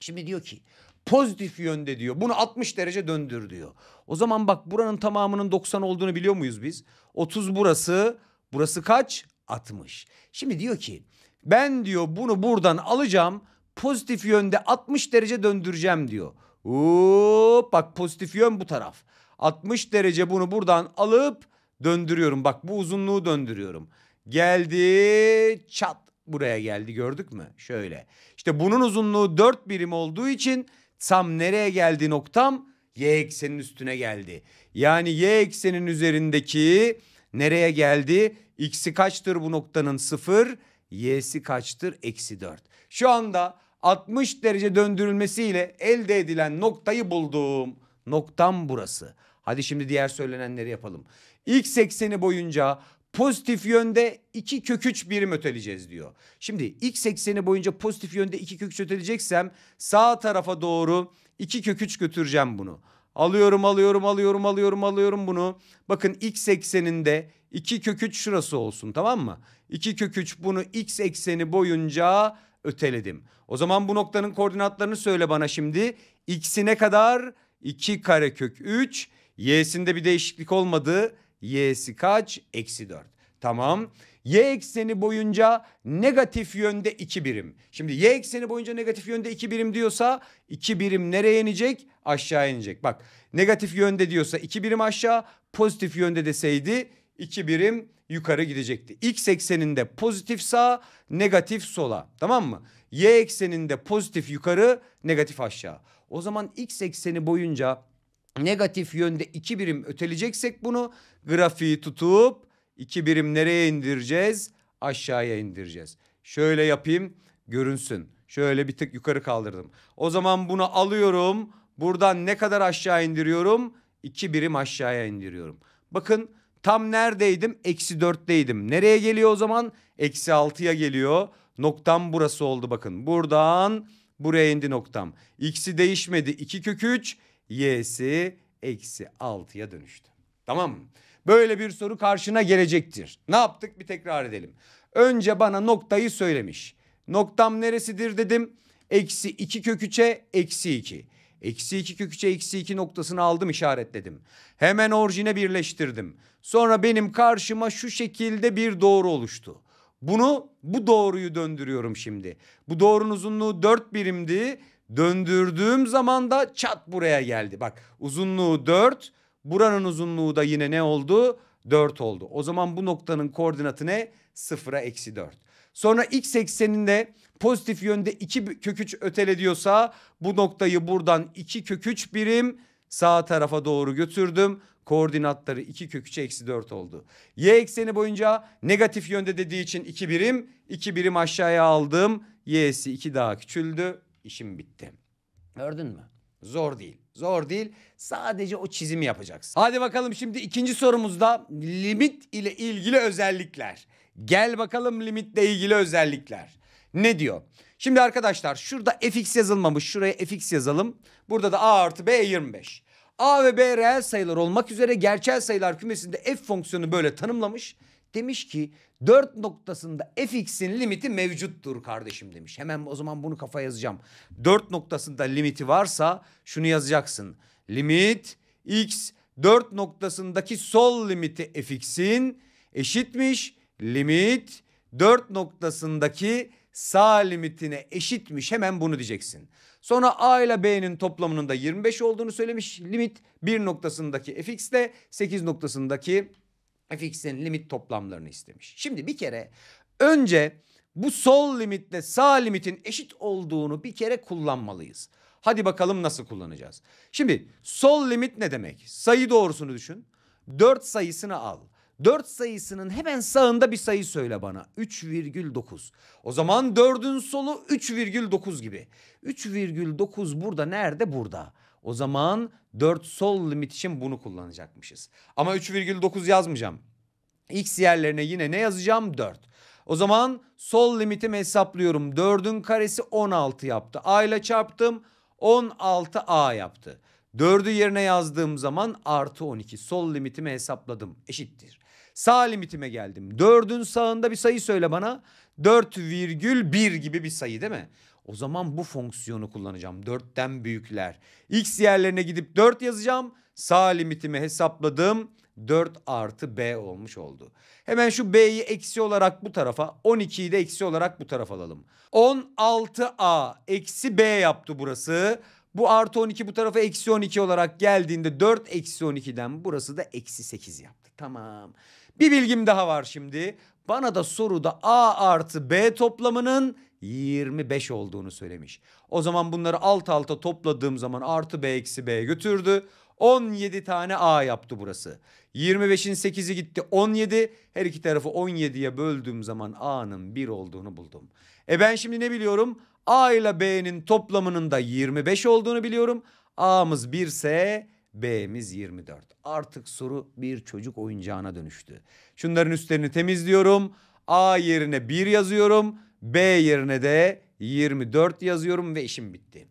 [SPEAKER 1] Şimdi diyor ki pozitif yönde diyor. Bunu 60 derece döndür diyor. O zaman bak buranın tamamının 90 olduğunu biliyor muyuz biz? 30 burası. Burası kaç? 60. Şimdi diyor ki ben diyor bunu buradan alacağım. Pozitif yönde 60 derece döndüreceğim diyor. Hop bak pozitif yön bu taraf. 60 derece bunu buradan alıp döndürüyorum. Bak bu uzunluğu döndürüyorum. Geldi çat buraya geldi gördük mü? Şöyle. İşte bunun uzunluğu 4 birim olduğu için Sam nereye geldi noktam? Y eksenin üstüne geldi. Yani y eksenin üzerindeki nereye geldi? X'i kaçtır bu noktanın? Sıfır. Y'si kaçtır? Eksi 4. Şu anda 60 derece döndürülmesiyle elde edilen noktayı bulduğum Noktam burası. Hadi şimdi diğer söylenenleri yapalım. X ekseni boyunca pozitif yönde 2 kök 3 birim öteleyeceğiz diyor. Şimdi x ekseni boyunca pozitif yönde 2 kök 3 öteleyeceksem sağ tarafa doğru 2 kök 3 götüreceğim bunu. Alıyorum alıyorum alıyorum alıyorum alıyorum bunu. Bakın x ekseninde 2 kök 3 şurası olsun tamam mı? 2 kök 3 bunu x ekseni boyunca öteledim. O zaman bu noktanın koordinatlarını söyle bana şimdi. X'i ne kadar? 2 kare kök 3. Y'sinde bir değişiklik olmadı y'si kaç? Eksi 4. Tamam. Y ekseni boyunca negatif yönde 2 birim. Şimdi y ekseni boyunca negatif yönde 2 birim diyorsa 2 birim nereye inecek? Aşağı inecek. Bak negatif yönde diyorsa 2 birim aşağı pozitif yönde deseydi 2 birim yukarı gidecekti. X ekseninde pozitif sağ negatif sola tamam mı? Y ekseninde pozitif yukarı negatif aşağı. O zaman x ekseni boyunca negatif yönde iki birim öteleyeceksek bunu grafiği tutup iki birim nereye indireceğiz? Aşağıya indireceğiz. Şöyle yapayım görünsün. Şöyle bir tık yukarı kaldırdım. O zaman bunu alıyorum. Buradan ne kadar aşağı indiriyorum? İki birim aşağıya indiriyorum. Bakın tam neredeydim? Eksi dörtteydim. Nereye geliyor o zaman? Eksi altıya geliyor. Noktam burası oldu bakın. Buradan buraya indi noktam. X'i değişmedi. 2 kök 3 y'si eksi 6'ya dönüştü. Tamam mı? Böyle bir soru karşına gelecektir. Ne yaptık bir tekrar edelim. Önce bana noktayı söylemiş. Noktam neresidir dedim. Eksi 2 köküçe eksi 2. Eksi 2 köküçe eksi 2 noktasını aldım işaretledim. Hemen orijine birleştirdim. Sonra benim karşıma şu şekilde bir doğru oluştu. Bunu bu doğruyu döndürüyorum şimdi. Bu doğrunun uzunluğu 4 birimdi. Döndürdüğüm zaman da çat buraya geldi. Bak uzunluğu 4. Buranın uzunluğu da yine ne oldu? 4 oldu. O zaman bu noktanın koordinatı ne? 0'a eksi 4. Sonra x ekseninde pozitif yönde 2 kök 3 ötelediyorsa bu noktayı buradan 2 kök 3 birim sağ tarafa doğru götürdüm. Koordinatları 2 kök 3'e eksi 4 oldu. Y ekseni boyunca negatif yönde dediği için 2 birim 2 birim aşağıya aldım. Y'si 2 daha küçüldü. İşim bitti. Gördün mü? Zor değil. Zor değil. Sadece o çizimi yapacaksın. Hadi bakalım şimdi ikinci sorumuzda limit ile ilgili özellikler. Gel bakalım limitle ilgili özellikler. Ne diyor? Şimdi arkadaşlar şurada fx yazılmamış. Şuraya fx yazalım. Burada da a artı b 25. a ve b reel sayılar olmak üzere gerçel sayılar kümesinde f fonksiyonu böyle tanımlamış. Demiş ki 4 noktasında fx'in limiti mevcuttur kardeşim demiş. Hemen o zaman bunu kafa yazacağım. 4 noktasında limiti varsa şunu yazacaksın. Limit x 4 noktasındaki sol limiti fx'in eşitmiş. Limit 4 noktasındaki sağ limitine eşitmiş hemen bunu diyeceksin. Sonra A ile B'nin toplamının da 25 olduğunu söylemiş. Limit 1 noktasındaki fx ile 8 noktasındaki fx'in limit toplamlarını istemiş. Şimdi bir kere önce bu sol limitle sağ limitin eşit olduğunu bir kere kullanmalıyız. Hadi bakalım nasıl kullanacağız. Şimdi sol limit ne demek? Sayı doğrusunu düşün. 4 sayısını al. 4 sayısının hemen sağında bir sayı söyle bana. 3,9. O zaman 4'ün solu 3,9 gibi. 3,9 burada nerede? Burada. O zaman 4 sol limit için bunu kullanacakmışız. Ama 3,9 yazmayacağım. X yerlerine yine ne yazacağım? 4. O zaman sol limitimi hesaplıyorum. 4'ün karesi 16 yaptı. A ile çarptım. 16 A yaptı. 4'ü yerine yazdığım zaman artı 12. Sol limitimi hesapladım. Eşittir. Sağ limitime geldim. 4'ün sağında bir sayı söyle bana. 4,1 gibi bir sayı değil mi? O zaman bu fonksiyonu kullanacağım. Dörtten büyükler. X yerlerine gidip dört yazacağım. Sağ limitimi hesapladım. 4 artı B olmuş oldu. Hemen şu B'yi eksi olarak bu tarafa 12'yi de eksi olarak bu tarafa alalım. 16A eksi B yaptı burası. Bu artı 12 bu tarafa eksi 12 olarak geldiğinde 4 eksi 12'den burası da eksi 8 yaptı. Tamam. Bir bilgim daha var şimdi. Bana da soruda A artı B toplamının 25 olduğunu söylemiş. O zaman bunları alt alta topladığım zaman artı B eksi B götürdü. 17 tane A yaptı burası. 25'in 8'i gitti 17. Her iki tarafı 17'ye böldüğüm zaman A'nın 1 olduğunu buldum. E ben şimdi ne biliyorum? A ile B'nin toplamının da 25 olduğunu biliyorum. A'mız 1 ise B'miz 24. Artık soru bir çocuk oyuncağına dönüştü. Şunların üstlerini temizliyorum. A yerine 1 yazıyorum. B yerine de 24 yazıyorum ve işim bitti.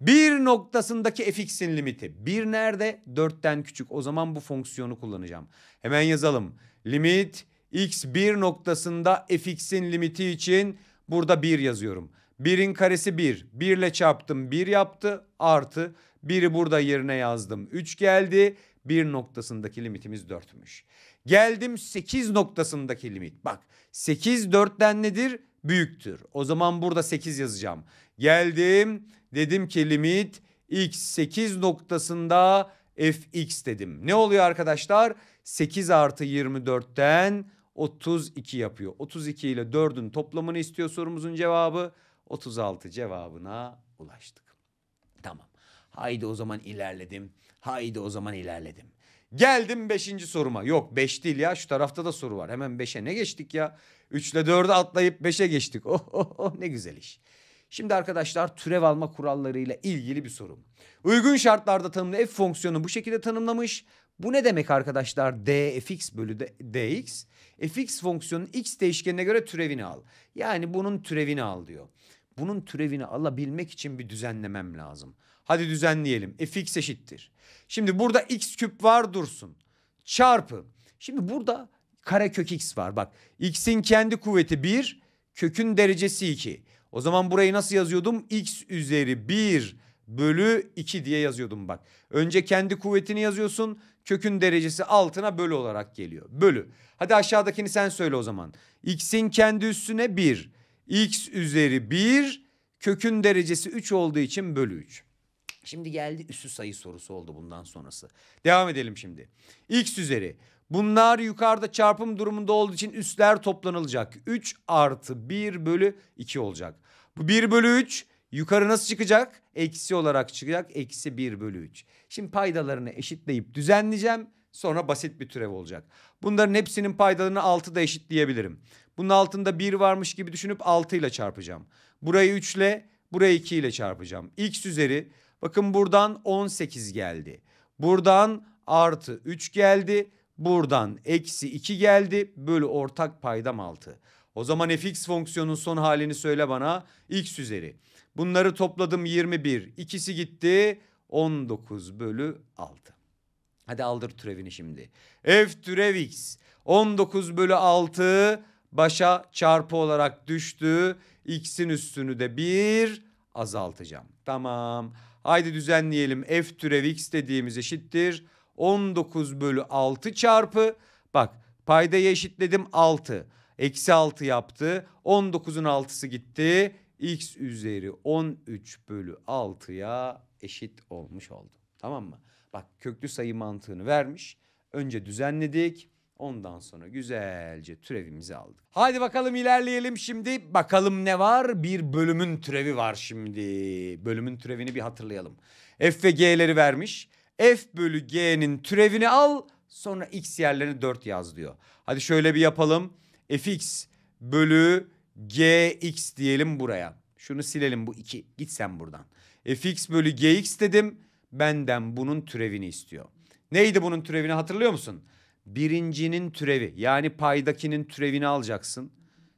[SPEAKER 1] Bir noktasındaki fx'in limiti. Bir nerede? 4'ten küçük. O zaman bu fonksiyonu kullanacağım. Hemen yazalım. Limit x bir noktasında fx'in limiti için burada 1 yazıyorum. 1'in karesi 1. 1 ile çarptım 1 yaptı. Artı 1'i burada yerine yazdım. 3 geldi. Bir noktasındaki limitimiz dörtmüş. Geldim 8 noktasındaki limit. Bak 8 4'ten nedir? Büyüktür. O zaman burada 8 yazacağım. Geldim dedim ki limit x 8 noktasında fx dedim. Ne oluyor arkadaşlar? 8 artı 24'ten 32 yapıyor. 32 ile 4'ün toplamını istiyor sorumuzun cevabı. 36 cevabına ulaştık. Tamam. Haydi o zaman ilerledim. Haydi o zaman ilerledim. Geldim 5. soruma. Yok 5 değil ya şu tarafta da soru var. Hemen 5'e ne geçtik ya? 3 ile 4'e atlayıp 5'e geçtik. Oh, oh, oh ne güzel iş. Şimdi arkadaşlar türev alma kurallarıyla ilgili bir sorum. Uygun şartlarda tanımlı f fonksiyonu bu şekilde tanımlamış. Bu ne demek arkadaşlar? dfx bölü de, dx. fx fonksiyonun x değişkenine göre türevini al. Yani bunun türevini al diyor. Bunun türevini alabilmek için bir düzenlemem lazım. Hadi düzenleyelim. E, fx eşittir. Şimdi burada x küp var dursun. Çarpı. Şimdi burada kare kök x var. Bak x'in kendi kuvveti 1 kökün derecesi 2. O zaman burayı nasıl yazıyordum? x üzeri 1 bölü 2 diye yazıyordum bak. Önce kendi kuvvetini yazıyorsun. Kökün derecesi altına bölü olarak geliyor. Bölü. Hadi aşağıdakini sen söyle o zaman. x'in kendi üstüne 1. x üzeri 1 kökün derecesi 3 olduğu için bölü 3. Şimdi geldi üssü sayı sorusu oldu bundan sonrası. Devam edelim şimdi. X üzeri. Bunlar yukarıda çarpım durumunda olduğu için üsler toplanılacak. 3 artı 1 bölü 2 olacak. Bu 1 bölü 3 yukarı nasıl çıkacak? Eksi olarak çıkacak. Eksi 1 bölü 3. Şimdi paydalarını eşitleyip düzenleyeceğim. Sonra basit bir türev olacak. Bunların hepsinin paydalarını 6 6'da eşitleyebilirim. Bunun altında 1 varmış gibi düşünüp 6 ile çarpacağım. Burayı 3 ile burayı 2 ile çarpacağım. X üzeri Bakın buradan 18 geldi. Buradan artı 3 geldi. Buradan eksi 2 geldi. Bölü ortak paydam 6. O zaman fx fonksiyonun son halini söyle bana. x üzeri. Bunları topladım 21. İkisi gitti. 19 bölü 6. Hadi aldır türevini şimdi. F türev x. 19 bölü 6 başa çarpı olarak düştü. X'in üstünü de 1 azaltacağım. Tamam. Haydi düzenleyelim. F türev x dediğimiz eşittir. 19 bölü 6 çarpı. Bak paydayı eşitledim 6. Eksi 6 yaptı. 19'un 6'sı gitti. X üzeri 13 bölü 6'ya eşit olmuş oldu. Tamam mı? Bak köklü sayı mantığını vermiş. Önce düzenledik. Ondan sonra güzelce türevimizi aldık. Hadi bakalım ilerleyelim şimdi. Bakalım ne var? Bir bölümün türevi var şimdi. Bölümün türevini bir hatırlayalım. F ve G'leri vermiş. F bölü G'nin türevini al. Sonra X yerlerini 4 yaz diyor. Hadi şöyle bir yapalım. Fx bölü Gx diyelim buraya. Şunu silelim bu 2. Git sen buradan. Fx bölü Gx dedim. Benden bunun türevini istiyor. Neydi bunun türevini hatırlıyor musun? birincinin türevi yani paydakinin türevini alacaksın.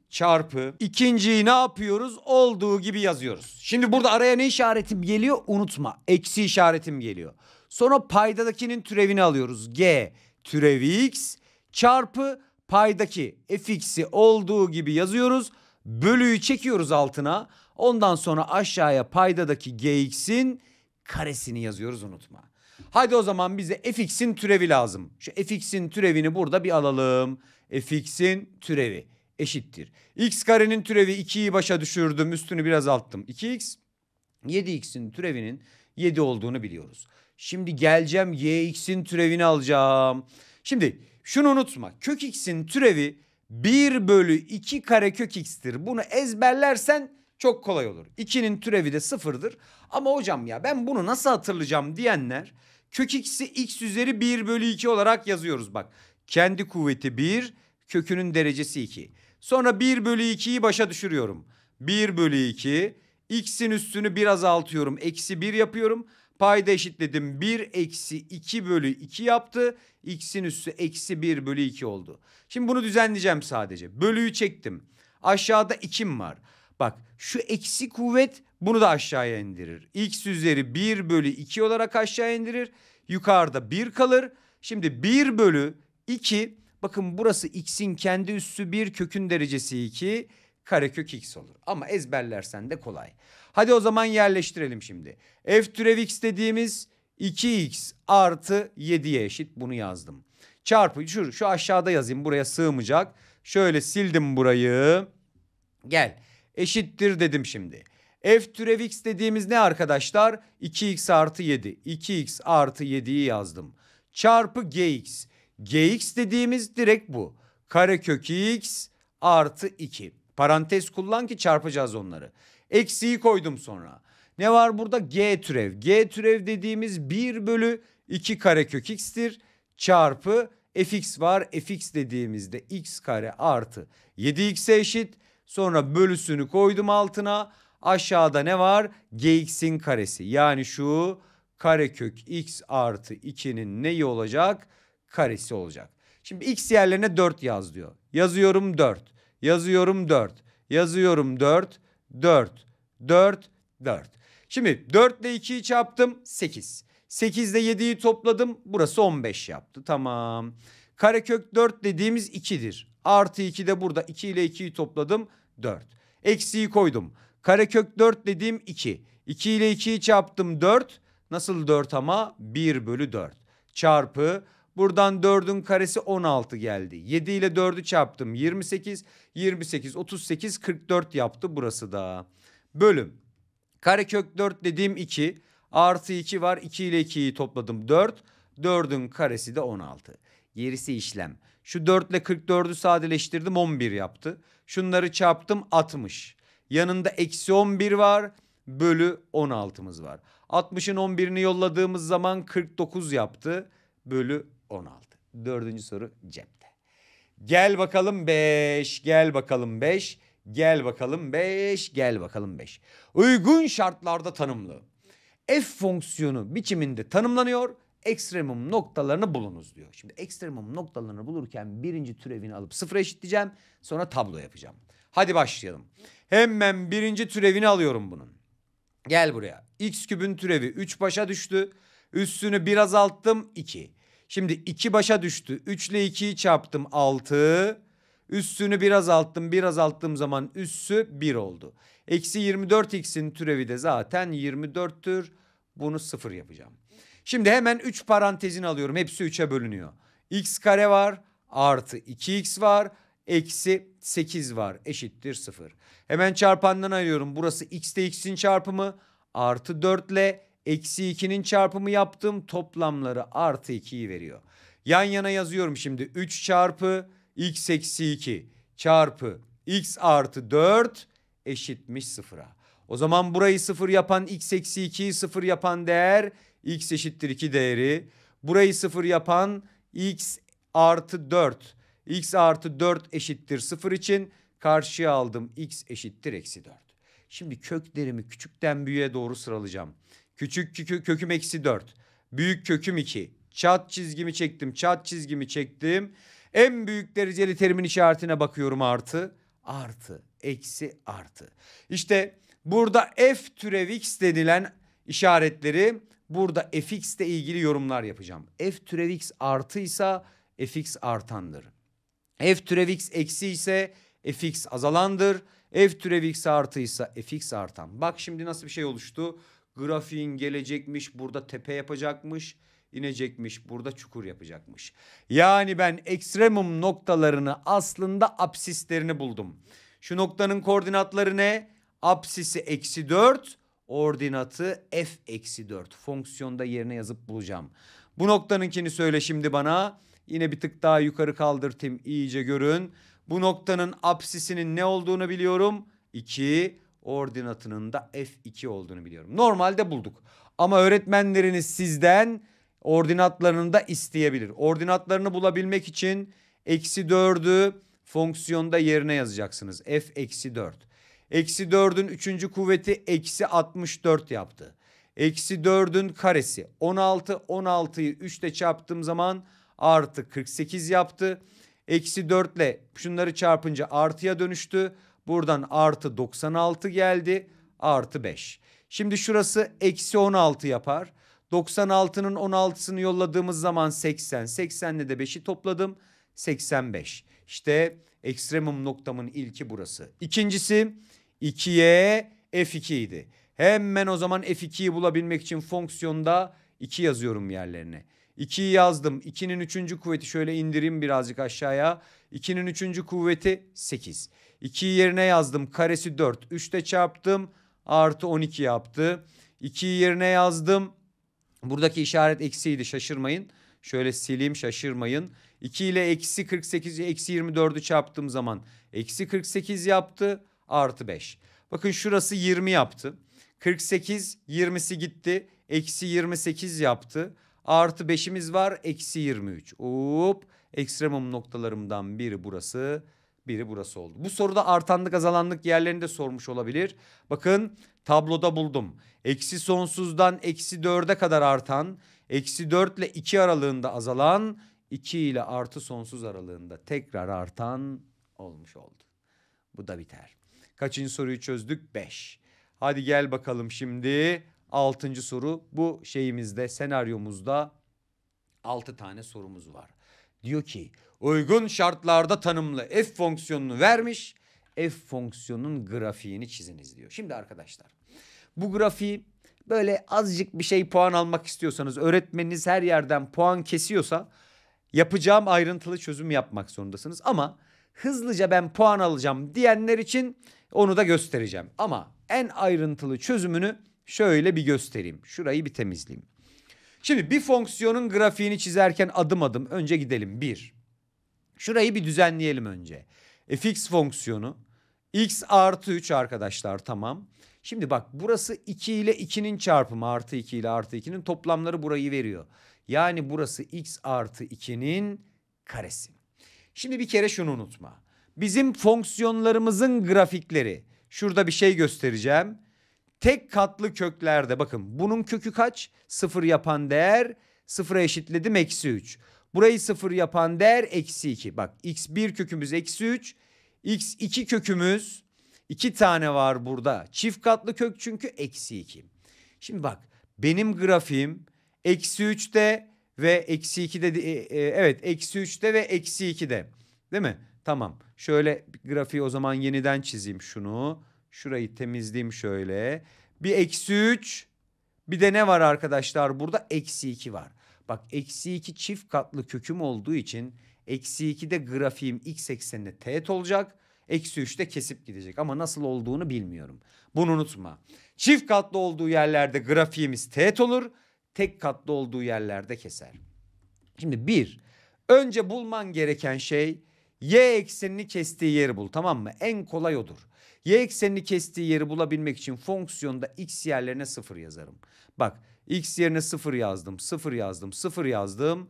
[SPEAKER 1] Çarpı ikinciyi ne yapıyoruz? Olduğu gibi yazıyoruz. Şimdi burada araya ne işaretim geliyor? Unutma. Eksi işaretim geliyor. Sonra paydadakinin türevini alıyoruz. G türevi x çarpı paydaki fx'i olduğu gibi yazıyoruz. Bölüyü çekiyoruz altına. Ondan sonra aşağıya paydadaki gx'in karesini yazıyoruz unutma. Haydi o zaman bize fx'in türevi lazım. Şu fx'in türevini burada bir alalım. fx'in türevi eşittir. x karenin türevi 2'yi başa düşürdüm. Üstünü biraz alttım. 2x 7x'in türevinin 7 olduğunu biliyoruz. Şimdi geleceğim yx'in türevini alacağım. Şimdi şunu unutma. Kök x'in türevi 1 bölü 2 kare kök x'tir. Bunu ezberlersen çok kolay olur. 2'nin türevi de sıfırdır. Ama hocam ya ben bunu nasıl hatırlayacağım diyenler kök x'i x üzeri 1 bölü 2 olarak yazıyoruz bak. Kendi kuvveti 1, kökünün derecesi 2. Sonra 1 bölü 2'yi başa düşürüyorum. 1 bölü 2, x'in üstünü bir altıyorum. Eksi 1 yapıyorum. Payda eşitledim. 1 eksi 2 bölü 2 yaptı. X'in üssü eksi 1 bölü 2 oldu. Şimdi bunu düzenleyeceğim sadece. Bölüyü çektim. Aşağıda 2'm var. Bak şu eksi kuvvet bunu da aşağıya indirir. X üzeri 1 bölü 2 olarak aşağı indirir. Yukarıda 1 kalır. Şimdi 1 bölü 2 bakın burası x'in kendi üssü 1 kökün derecesi 2 karekök x olur. Ama ezberlersen de kolay. Hadi o zaman yerleştirelim şimdi. F türev x dediğimiz 2x artı 7'ye eşit bunu yazdım. Çarpı şu, şu aşağıda yazayım buraya sığmayacak. Şöyle sildim burayı. Gel eşittir dedim şimdi. F türev x dediğimiz ne arkadaşlar? 2x artı 7. 2x artı 7'yi yazdım. Çarpı gx. gx dediğimiz direkt bu. Karekök x artı 2. Parantez kullan ki çarpacağız onları. Eksiyi koydum sonra. Ne var burada? G türev. G türev dediğimiz 1 bölü 2 karekök x'tir. Çarpı fx var. fx dediğimizde x kare artı 7x'e eşit. Sonra bölüsünü koydum altına. Aşağıda ne var? Gx'in karesi. Yani şu karekök x artı 2'nin neyi olacak? Karesi olacak. Şimdi x yerlerine 4 yaz diyor. Yazıyorum 4. Yazıyorum 4. Yazıyorum 4. 4. 4. 4. Şimdi 4 ile 2'yi çarptım 8. 8 ile 7'yi topladım burası 15 yaptı tamam. Karekök 4 dediğimiz 2'dir. Artı 2 de burada 2 ile 2'yi topladım 4. Eksiyi koydum. Karekök 4 dediğim 2. 2 ile 2'yi çarptım 4. Nasıl 4 ama 1 bölü 4. Çarpı buradan 4'ün karesi 16 geldi. 7 ile 4'ü çarptım 28. 28 38 44 yaptı burası da. Bölüm. Karekök 4 dediğim 2. Artı 2 var 2 ile 2'yi topladım 4. 4'ün karesi de 16. Gerisi işlem. Şu 4 ile 44'ü sadeleştirdim 11 yaptı. Şunları çarptım 60. Yanında eksi 11 var bölü 16'mız var. 60'ın 11'ini yolladığımız zaman 49 yaptı bölü 16. Dördüncü soru cepte. Gel bakalım 5, gel bakalım 5, gel bakalım 5, gel bakalım 5. Uygun şartlarda tanımlı. F fonksiyonu biçiminde tanımlanıyor ekstremum noktalarını bulunuz diyor. Şimdi ekstremum noktalarını bulurken birinci türevini alıp sıfıra eşitleyeceğim. Sonra tablo yapacağım. Hadi başlayalım. Hemen birinci türevini alıyorum bunun. Gel buraya. X kübün türevi 3 başa düştü. Üstünü bir azalttım 2. Şimdi 2 başa düştü. 3 ile 2'yi çarptım 6. üstünü bir azalttım. Bir azalttığım zaman üssü 1 oldu. Eksi 24x'in türevi de zaten 24'tür. Bunu 0 yapacağım. Şimdi hemen 3 parantezin alıyorum. Hepsi 3'e bölünüyor. x kare var artı 2x var eksi 8 var eşittir 0. Hemen çarpandan ayırıyorum. Burası x'te x'in çarpımı artı 4 ile eksi 2'nin çarpımı yaptım. Toplamları artı 2'yi veriyor. Yan yana yazıyorum şimdi 3 çarpı x eksi 2 çarpı x artı 4 eşitmiş 0'a. O zaman burayı 0 yapan x eksi 2'yi 0 yapan değer x eşittir 2 değeri. Burayı 0 yapan x artı 4. x artı 4 eşittir 0 için karşıya aldım x eşittir eksi 4. Şimdi köklerimi küçükten büyüğe doğru sıralayacağım. Küçük kö köküm eksi 4. Büyük köküm 2. Çat çizgimi çektim. Çat çizgimi çektim. En büyük dereceli terimin işaretine bakıyorum artı. Artı. Eksi artı. İşte burada f türev x denilen işaretleri Burada fx ile ilgili yorumlar yapacağım. F türev x artıysa fx artandır. F türev x eksi ise fx azalandır. F türev x artıysa fx artan. Bak şimdi nasıl bir şey oluştu. Grafiğin gelecekmiş burada tepe yapacakmış inecekmiş burada çukur yapacakmış. Yani ben ekstremum noktalarını aslında apsislerini buldum. Şu noktanın koordinatları ne? Apsisi eksi 4 ordinatı f-4 fonksiyonda yerine yazıp bulacağım. Bu noktanınkini söyle şimdi bana. Yine bir tık daha yukarı kaldırtayım iyice görün. Bu noktanın apsisinin ne olduğunu biliyorum. 2 ordinatının da f2 olduğunu biliyorum. Normalde bulduk. Ama öğretmenleriniz sizden ordinatlarını da isteyebilir. Ordinatlarını bulabilmek için eksi 4'ü fonksiyonda yerine yazacaksınız. f eksi 4. Eksi 4'ün 3. kuvveti eksi 64 yaptı. Eksi 4'ün karesi 16. 16'yı 3 ile çarptığım zaman artı 48 yaptı. Eksi 4 ile şunları çarpınca artıya dönüştü. Buradan artı 96 geldi. Artı 5. Şimdi şurası eksi 16 yapar. 96'nın 16'sını yolladığımız zaman 80. 80'le de 5'i topladım. 85. İşte ekstremum noktamın ilki burası. İkincisi 2'ye f2 idi. Hemen o zaman f2'yi bulabilmek için fonksiyonda 2 yazıyorum yerlerine. 2'yi yazdım. 2'nin 3. kuvveti şöyle indireyim birazcık aşağıya. 2'nin 3. kuvveti 8. 2'yi yerine yazdım. Karesi 4. 3'te çarptım. Artı 12 yaptı. 2'yi yerine yazdım. Buradaki işaret eksiydi şaşırmayın. Şöyle sileyim şaşırmayın. 2 ile eksi 48 eksi 24'ü çarptığım zaman eksi 48 yaptı artı 5. Bakın şurası 20 yaptı. 48 20'si gitti. Eksi 28 yaptı. Artı 5'imiz var. Eksi 23. Hop. Ekstremum noktalarımdan biri burası. Biri burası oldu. Bu soruda artanlık azalanlık yerlerini de sormuş olabilir. Bakın tabloda buldum. Eksi sonsuzdan eksi 4'e kadar artan. Eksi 4 ile 2 aralığında azalan. 2 ile artı sonsuz aralığında tekrar artan olmuş oldu. Bu da biter. Kaçıncı soruyu çözdük? 5. Hadi gel bakalım şimdi 6. soru. Bu şeyimizde senaryomuzda 6 tane sorumuz var. Diyor ki uygun şartlarda tanımlı f fonksiyonunu vermiş. F fonksiyonun grafiğini çiziniz diyor. Şimdi arkadaşlar bu grafiği böyle azıcık bir şey puan almak istiyorsanız öğretmeniniz her yerden puan kesiyorsa yapacağım ayrıntılı çözüm yapmak zorundasınız. Ama hızlıca ben puan alacağım diyenler için onu da göstereceğim. Ama en ayrıntılı çözümünü şöyle bir göstereyim. Şurayı bir temizleyeyim. Şimdi bir fonksiyonun grafiğini çizerken adım adım önce gidelim. Bir. Şurayı bir düzenleyelim önce. fx fonksiyonu x artı 3 arkadaşlar tamam. Şimdi bak burası 2 ile 2'nin çarpımı artı 2 ile artı 2'nin toplamları burayı veriyor. Yani burası x artı 2'nin karesi. Şimdi bir kere şunu unutma bizim fonksiyonlarımızın grafikleri. Şurada bir şey göstereceğim. Tek katlı köklerde bakın bunun kökü kaç? Sıfır yapan değer sıfıra eşitledim eksi 3. Burayı sıfır yapan değer eksi 2. Bak x1 kökümüz eksi 3. x2 kökümüz 2 tane var burada. Çift katlı kök çünkü eksi 2. Şimdi bak benim grafiğim eksi 3'te ve eksi 2'de e, e, evet eksi 3'te ve eksi 2'de değil mi? Tamam. Şöyle grafiği o zaman yeniden çizeyim şunu. Şurayı temizleyeyim şöyle. Bir eksi 3. Bir de ne var arkadaşlar burada? Eksi 2 var. Bak eksi 2 çift katlı köküm olduğu için eksi de grafiğim x eksenine teğet olacak. Eksi 3'te kesip gidecek ama nasıl olduğunu bilmiyorum. Bunu unutma. Çift katlı olduğu yerlerde grafiğimiz teğet olur. Tek katlı olduğu yerlerde keser. Şimdi bir, önce bulman gereken şey Y eksenini kestiği yeri bul tamam mı? En kolay odur. Y eksenini kestiği yeri bulabilmek için fonksiyonda x yerlerine 0 yazarım. Bak x yerine 0 yazdım, 0 yazdım, 0 yazdım.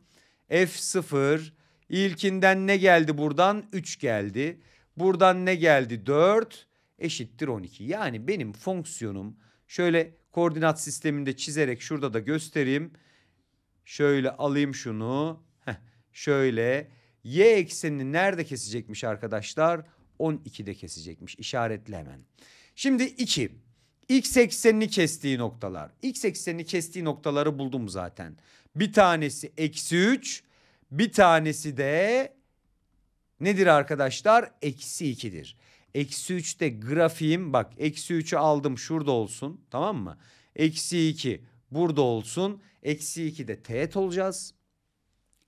[SPEAKER 1] F0 İlkinden ne geldi buradan? 3 geldi. Buradan ne geldi? 4 eşittir 12. Yani benim fonksiyonum şöyle koordinat sisteminde çizerek şurada da göstereyim. Şöyle alayım şunu. Heh, şöyle Y eksenini nerede kesecekmiş arkadaşlar? 12'de kesecekmiş. İşaretli hemen. Şimdi 2. X eksenini kestiği noktalar. X eksenini kestiği noktaları buldum zaten. Bir tanesi eksi 3. Bir tanesi de nedir arkadaşlar? Eksi 2'dir. Eksi 3'te grafiğim bak eksi 3'ü aldım şurada olsun tamam mı? Eksi 2 burada olsun. Eksi 2'de teğet olacağız.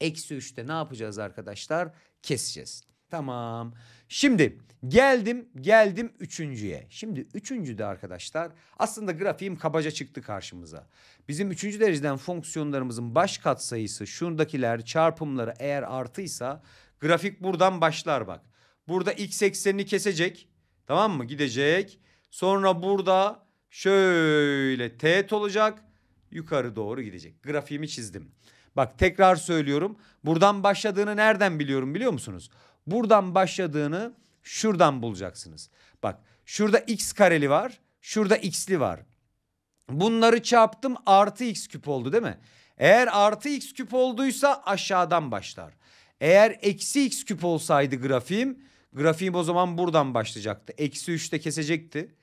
[SPEAKER 1] Eksi 3'te ne yapacağız arkadaşlar? Keseceğiz. Tamam. Şimdi geldim geldim üçüncüye. Şimdi üçüncüde arkadaşlar aslında grafiğim kabaca çıktı karşımıza. Bizim üçüncü dereceden fonksiyonlarımızın baş katsayısı şundakiler çarpımları eğer artıysa grafik buradan başlar bak. Burada x eksenini kesecek tamam mı gidecek. Sonra burada şöyle teğet olacak yukarı doğru gidecek. Grafiğimi çizdim. Bak tekrar söylüyorum. Buradan başladığını nereden biliyorum biliyor musunuz? Buradan başladığını şuradan bulacaksınız. Bak şurada x kareli var. Şurada x'li var. Bunları çarptım artı x küp oldu değil mi? Eğer artı x küp olduysa aşağıdan başlar. Eğer eksi x küp olsaydı grafiğim grafiğim o zaman buradan başlayacaktı. Eksi 3'te kesecekti.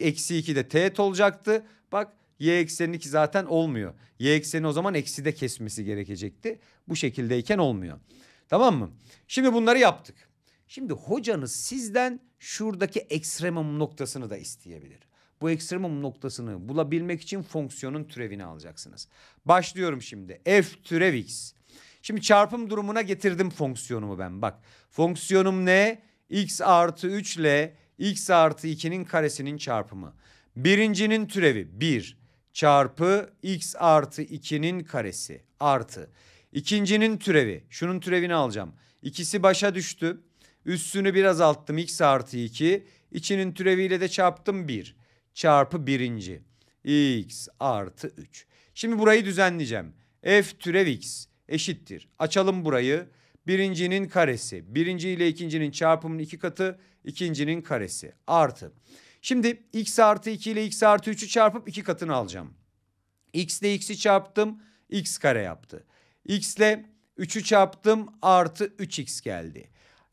[SPEAKER 1] Eksi 2 de teğet olacaktı. Bak Y ekseni 2 zaten olmuyor. Y ekseni o zaman eksi de kesmesi gerekecekti. Bu şekildeyken olmuyor. Tamam mı? Şimdi bunları yaptık. Şimdi hocanız sizden şuradaki ekstremum noktasını da isteyebilir. Bu ekstremum noktasını bulabilmek için fonksiyonun türevini alacaksınız. Başlıyorum şimdi. F türev x. Şimdi çarpım durumuna getirdim fonksiyonumu ben. Bak fonksiyonum ne? x artı 3 ile x artı 2'nin karesinin çarpımı. Birincinin türevi 1. Bir çarpı x artı 2'nin karesi artı. İkincinin türevi. Şunun türevini alacağım. İkisi başa düştü. Üstünü biraz alttım x artı 2. İçinin türeviyle de çarptım 1. Çarpı birinci. x artı 3. Şimdi burayı düzenleyeceğim. f türev x eşittir. Açalım burayı. Birincinin karesi. Birinci ile ikincinin çarpımının iki katı. ikincinin karesi. Artı. Şimdi x artı 2 ile x artı 3'ü çarpıp iki katını alacağım. x ile x'i çarptım x kare yaptı. x ile 3'ü çarptım artı 3x geldi.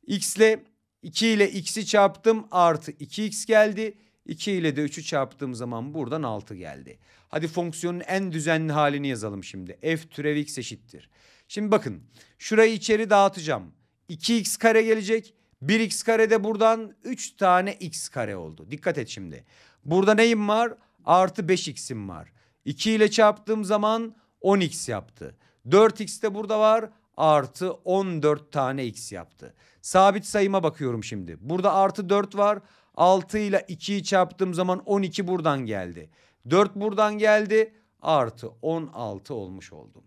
[SPEAKER 1] x ile 2 ile x'i çarptım artı 2x geldi. 2 ile de 3'ü çarptığım zaman buradan 6 geldi. Hadi fonksiyonun en düzenli halini yazalım şimdi. f türevi x eşittir. Şimdi bakın şurayı içeri dağıtacağım. 2x kare gelecek. 1x karede buradan 3 tane x kare oldu. Dikkat et şimdi. Burada neyim var? Artı 5x'im var. 2 ile çarptığım zaman 10x yaptı. 4x de burada var. Artı 14 tane x yaptı. Sabit sayıma bakıyorum şimdi. Burada artı 4 var. 6 ile 2'yi çarptığım zaman 12 buradan geldi. 4 buradan geldi. Artı 16 olmuş oldum.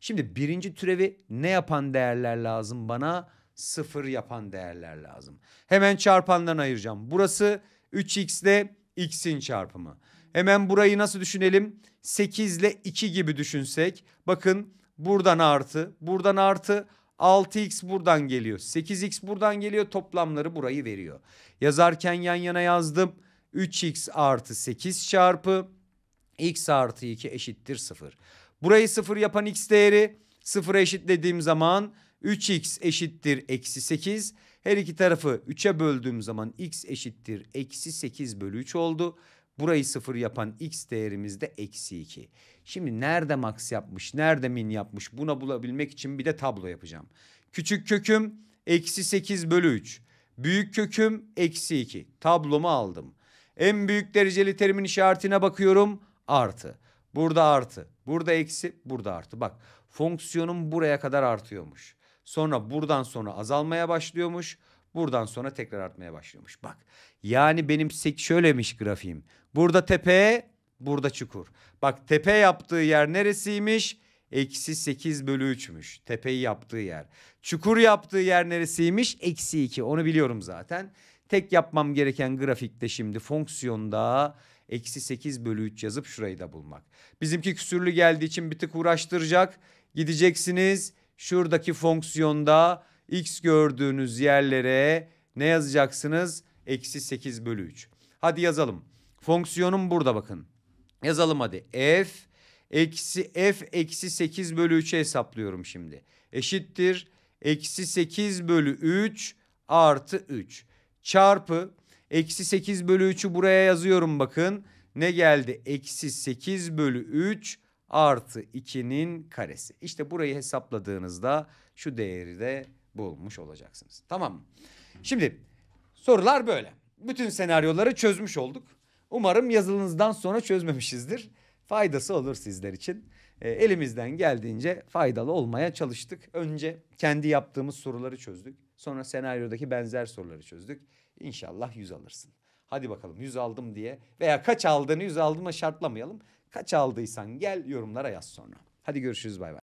[SPEAKER 1] Şimdi birinci türevi ne yapan değerler lazım bana? sıfır yapan değerler lazım. Hemen çarpandan ayıracağım. Burası 3x ile x'in çarpımı. Hemen burayı nasıl düşünelim? 8 ile 2 gibi düşünsek. Bakın buradan artı, buradan artı. 6x buradan geliyor. 8x buradan geliyor. Toplamları burayı veriyor. Yazarken yan yana yazdım. 3x artı 8 çarpı x artı 2 eşittir 0. Burayı 0 yapan x değeri 0'a eşitlediğim zaman 3x eşittir eksi 8. Her iki tarafı 3'e böldüğüm zaman x eşittir eksi 8 bölü 3 oldu. Burayı sıfır yapan x değerimiz de eksi 2. Şimdi nerede max yapmış, nerede min yapmış buna bulabilmek için bir de tablo yapacağım. Küçük köküm eksi 8 bölü 3. Büyük köküm eksi 2. Tablomu aldım. En büyük dereceli terimin işaretine bakıyorum. Artı. Burada artı. Burada eksi. Burada artı. Bak fonksiyonum buraya kadar artıyormuş. Sonra buradan sonra azalmaya başlıyormuş. Buradan sonra tekrar artmaya başlıyormuş. Bak yani benim şöylemiş grafiğim. Burada tepe, burada çukur. Bak tepe yaptığı yer neresiymiş? Eksi 8 bölü 3'müş. Tepeyi yaptığı yer. Çukur yaptığı yer neresiymiş? Eksi 2. Onu biliyorum zaten. Tek yapmam gereken grafikte şimdi fonksiyonda eksi 8 bölü 3 yazıp şurayı da bulmak. Bizimki küsürlü geldiği için bir tık uğraştıracak. Gideceksiniz şuradaki fonksiyonda x gördüğünüz yerlere ne yazacaksınız? Eksi 8 bölü 3. Hadi yazalım. Fonksiyonum burada bakın. Yazalım hadi. F eksi f eksi 8 bölü 3'ü hesaplıyorum şimdi. Eşittir. Eksi 8 bölü 3 artı 3. Çarpı eksi 8 bölü 3'ü buraya yazıyorum bakın. Ne geldi? Eksi 8 bölü 3 artı 2'nin karesi. İşte burayı hesapladığınızda şu değeri de bulmuş olacaksınız. Tamam mı? Şimdi sorular böyle. Bütün senaryoları çözmüş olduk. Umarım yazılınızdan sonra çözmemişizdir. Faydası olur sizler için. E, elimizden geldiğince faydalı olmaya çalıştık. Önce kendi yaptığımız soruları çözdük. Sonra senaryodaki benzer soruları çözdük. İnşallah yüz alırsın. Hadi bakalım yüz aldım diye veya kaç aldığını yüz aldığına şartlamayalım. Kaç aldıysan gel yorumlara yaz sonra. Hadi görüşürüz bay bay.